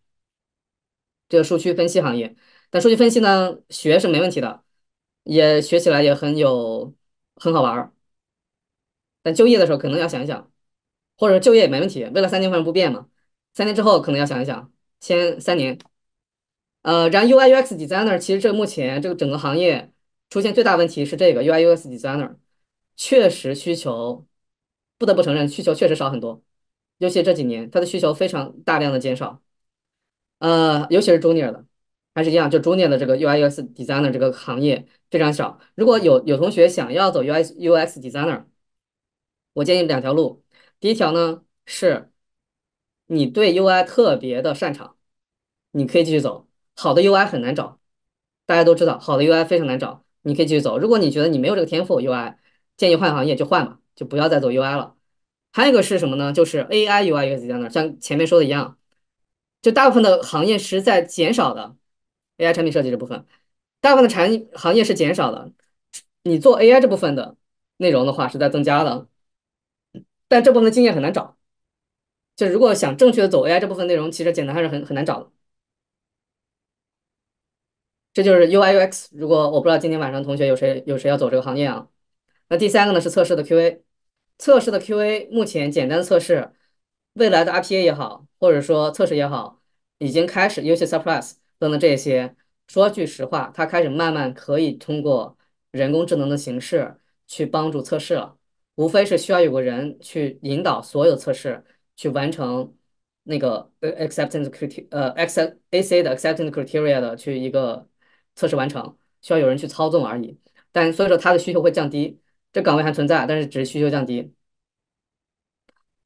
这个数据分析行业，但数据分析呢学是没问题的，也学起来也很有很好玩儿，但就业的时候可能要想一想。或者就业也没问题，未来三年反正不变嘛。三年之后可能要想一想，先三年。呃，然后 UI UX designer 其实这目前这个整个行业出现最大问题是这个 UI UX designer 确实需求，不得不承认需求确实少很多，尤其这几年它的需求非常大量的减少。呃，尤其是 Junior 的，还是一样，就 Junior 的这个 UI UX designer 这个行业非常少。如果有有同学想要走 UI UX designer，我建议两条路。第一条呢，是你对 UI 特别的擅长，你可以继续走。好的 UI 很难找，大家都知道，好的 UI 非常难找，你可以继续走。如果你觉得你没有这个天赋，UI 建议换行业就换嘛，就不要再做 UI 了。还有一个是什么呢？就是 AI UI 又在那，像前面说的一样，就大部分的行业是在减少的，AI 产品设计这部分，大部分的产行业是减少的，你做 AI 这部分的内容的话是在增加的。但这部分的经验很难找，就如果想正确的走 AI 这部分内容，其实简单还是很很难找的。这就是 UIUX。如果我不知道今天晚上同学有谁有谁要走这个行业啊？那第三个呢是测试的 QA，测试的 QA 目前简单测试，未来的 RPA 也好，或者说测试也好，已经开始，尤其 Surprise 等等这些，说句实话，它开始慢慢可以通过人工智能的形式去帮助测试了。无非是需要有个人去引导所有测试去完成那个呃 acceptance criteria 呃 acc a c 的 acceptance criteria 的去一个测试完成，需要有人去操纵而已。但所以说它的需求会降低，这岗位还存在，但是只是需求降低。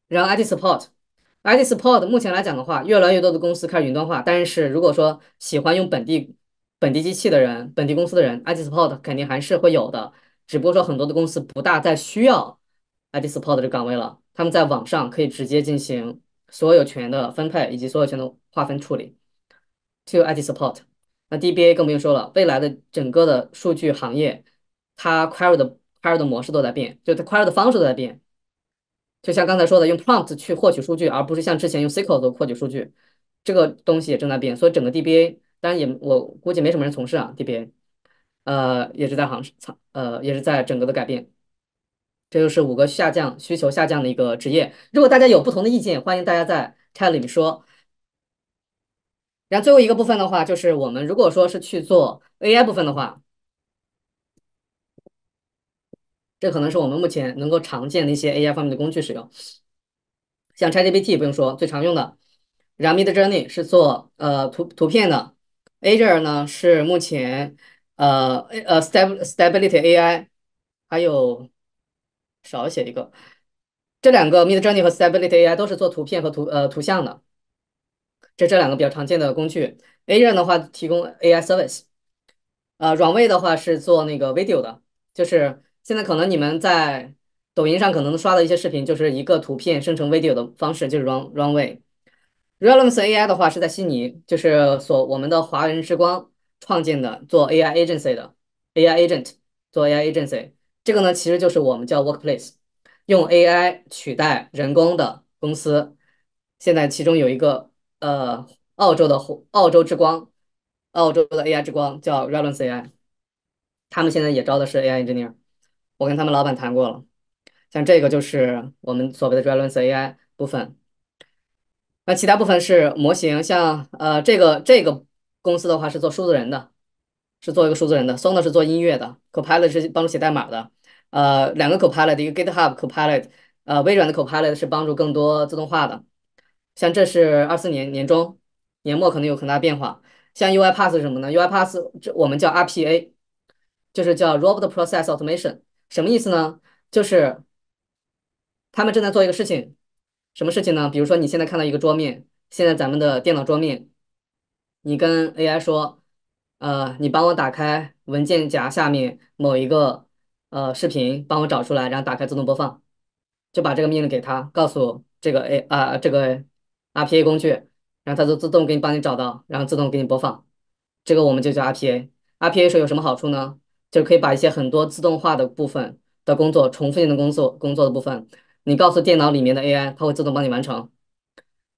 然后 IT support，IT support 目前来讲的话，越来越多的公司开始云端化，但是如果说喜欢用本地本地机器的人、本地公司的人，IT support 肯定还是会有的。只不过说很多的公司不大再需要 IT support 这个岗位了，他们在网上可以直接进行所有权的分配以及所有权的划分处理。to IT support，那 DBA 更不用说了。未来的整个的数据行业，它 query 的 query 的模式都在变，就它 query 的方式都在变。就像刚才说的，用 prompt 去获取数据，而不是像之前用 SQL 做获取数据。这个东西也正在变，所以整个 DBA，当然也我估计没什么人从事啊，DBA。呃，也是在行场，呃，也是在整个的改变。这就是五个下降需求下降的一个职业。如果大家有不同的意见，欢迎大家在 chat 里面说。然后最后一个部分的话，就是我们如果说是去做 AI 部分的话，这可能是我们目前能够常见的一些 AI 方面的工具使用，像 ChatGPT 不用说最常用的，然后 Mid Journey 是做呃图图片的，Azure 呢是目前。呃，A 呃，Stab Stability AI 还有少写一个，这两个 Mid Journey 和 Stability AI 都是做图片和图呃图像的，这这两个比较常见的工具。A 任的话提供 AI service，呃，Runway 的话是做那个 video 的，就是现在可能你们在抖音上可能刷的一些视频，就是一个图片生成 video 的方式，就是 Run Runway。Realms AI 的话是在悉尼，就是所我们的华人之光。创建的做 AI agency 的 AI agent 做 AI agency，这个呢其实就是我们叫 workplace，用 AI 取代人工的公司。现在其中有一个呃澳洲的澳洲之光，澳洲的 AI 之光叫 Relance AI，他们现在也招的是 AI engineer，我跟他们老板谈过了。像这个就是我们所谓的 Relance AI 部分，那其他部分是模型，像呃这个这个。公司的话是做数字人的，是做一个数字人的。Sona 是做音乐的，Copilot 是帮助写代码的。呃，两个 Copilot，一个 GitHub Copilot，呃，微软的 Copilot 是帮助更多自动化的。像这是二四年年中，年末可能有很大变化。像 UI Path 是什么呢？UI Path 我们叫 RPA，就是叫 r o b o t Process Automation，什么意思呢？就是他们正在做一个事情，什么事情呢？比如说你现在看到一个桌面，现在咱们的电脑桌面。你跟 AI 说，呃，你帮我打开文件夹下面某一个呃视频，帮我找出来，然后打开自动播放，就把这个命令给他，告诉这个 A 啊这个 RPA 工具，然后它就自动给你帮你找到，然后自动给你播放。这个我们就叫 RPA。RPA 说有什么好处呢？就是可以把一些很多自动化的部分的工作、重复性的工作工作的部分，你告诉电脑里面的 AI，它会自动帮你完成。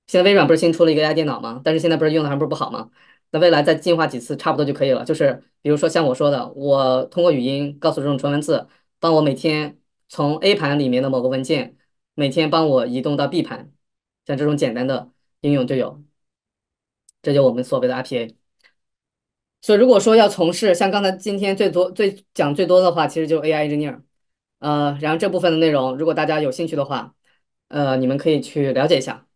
现在微软不是新出了一个 AI 电脑吗？但是现在不是用的还不是不好吗？那未来再进化几次，差不多就可以了。就是比如说像我说的，我通过语音告诉这种纯文字，帮我每天从 A 盘里面的某个文件，每天帮我移动到 B 盘，像这种简单的应用就有，这就我们所谓的 IPA。所以如果说要从事像刚才今天最多最讲最多的话，其实就是 AI engineer。呃，然后这部分的内容，如果大家有兴趣的话，呃，你们可以去了解一下。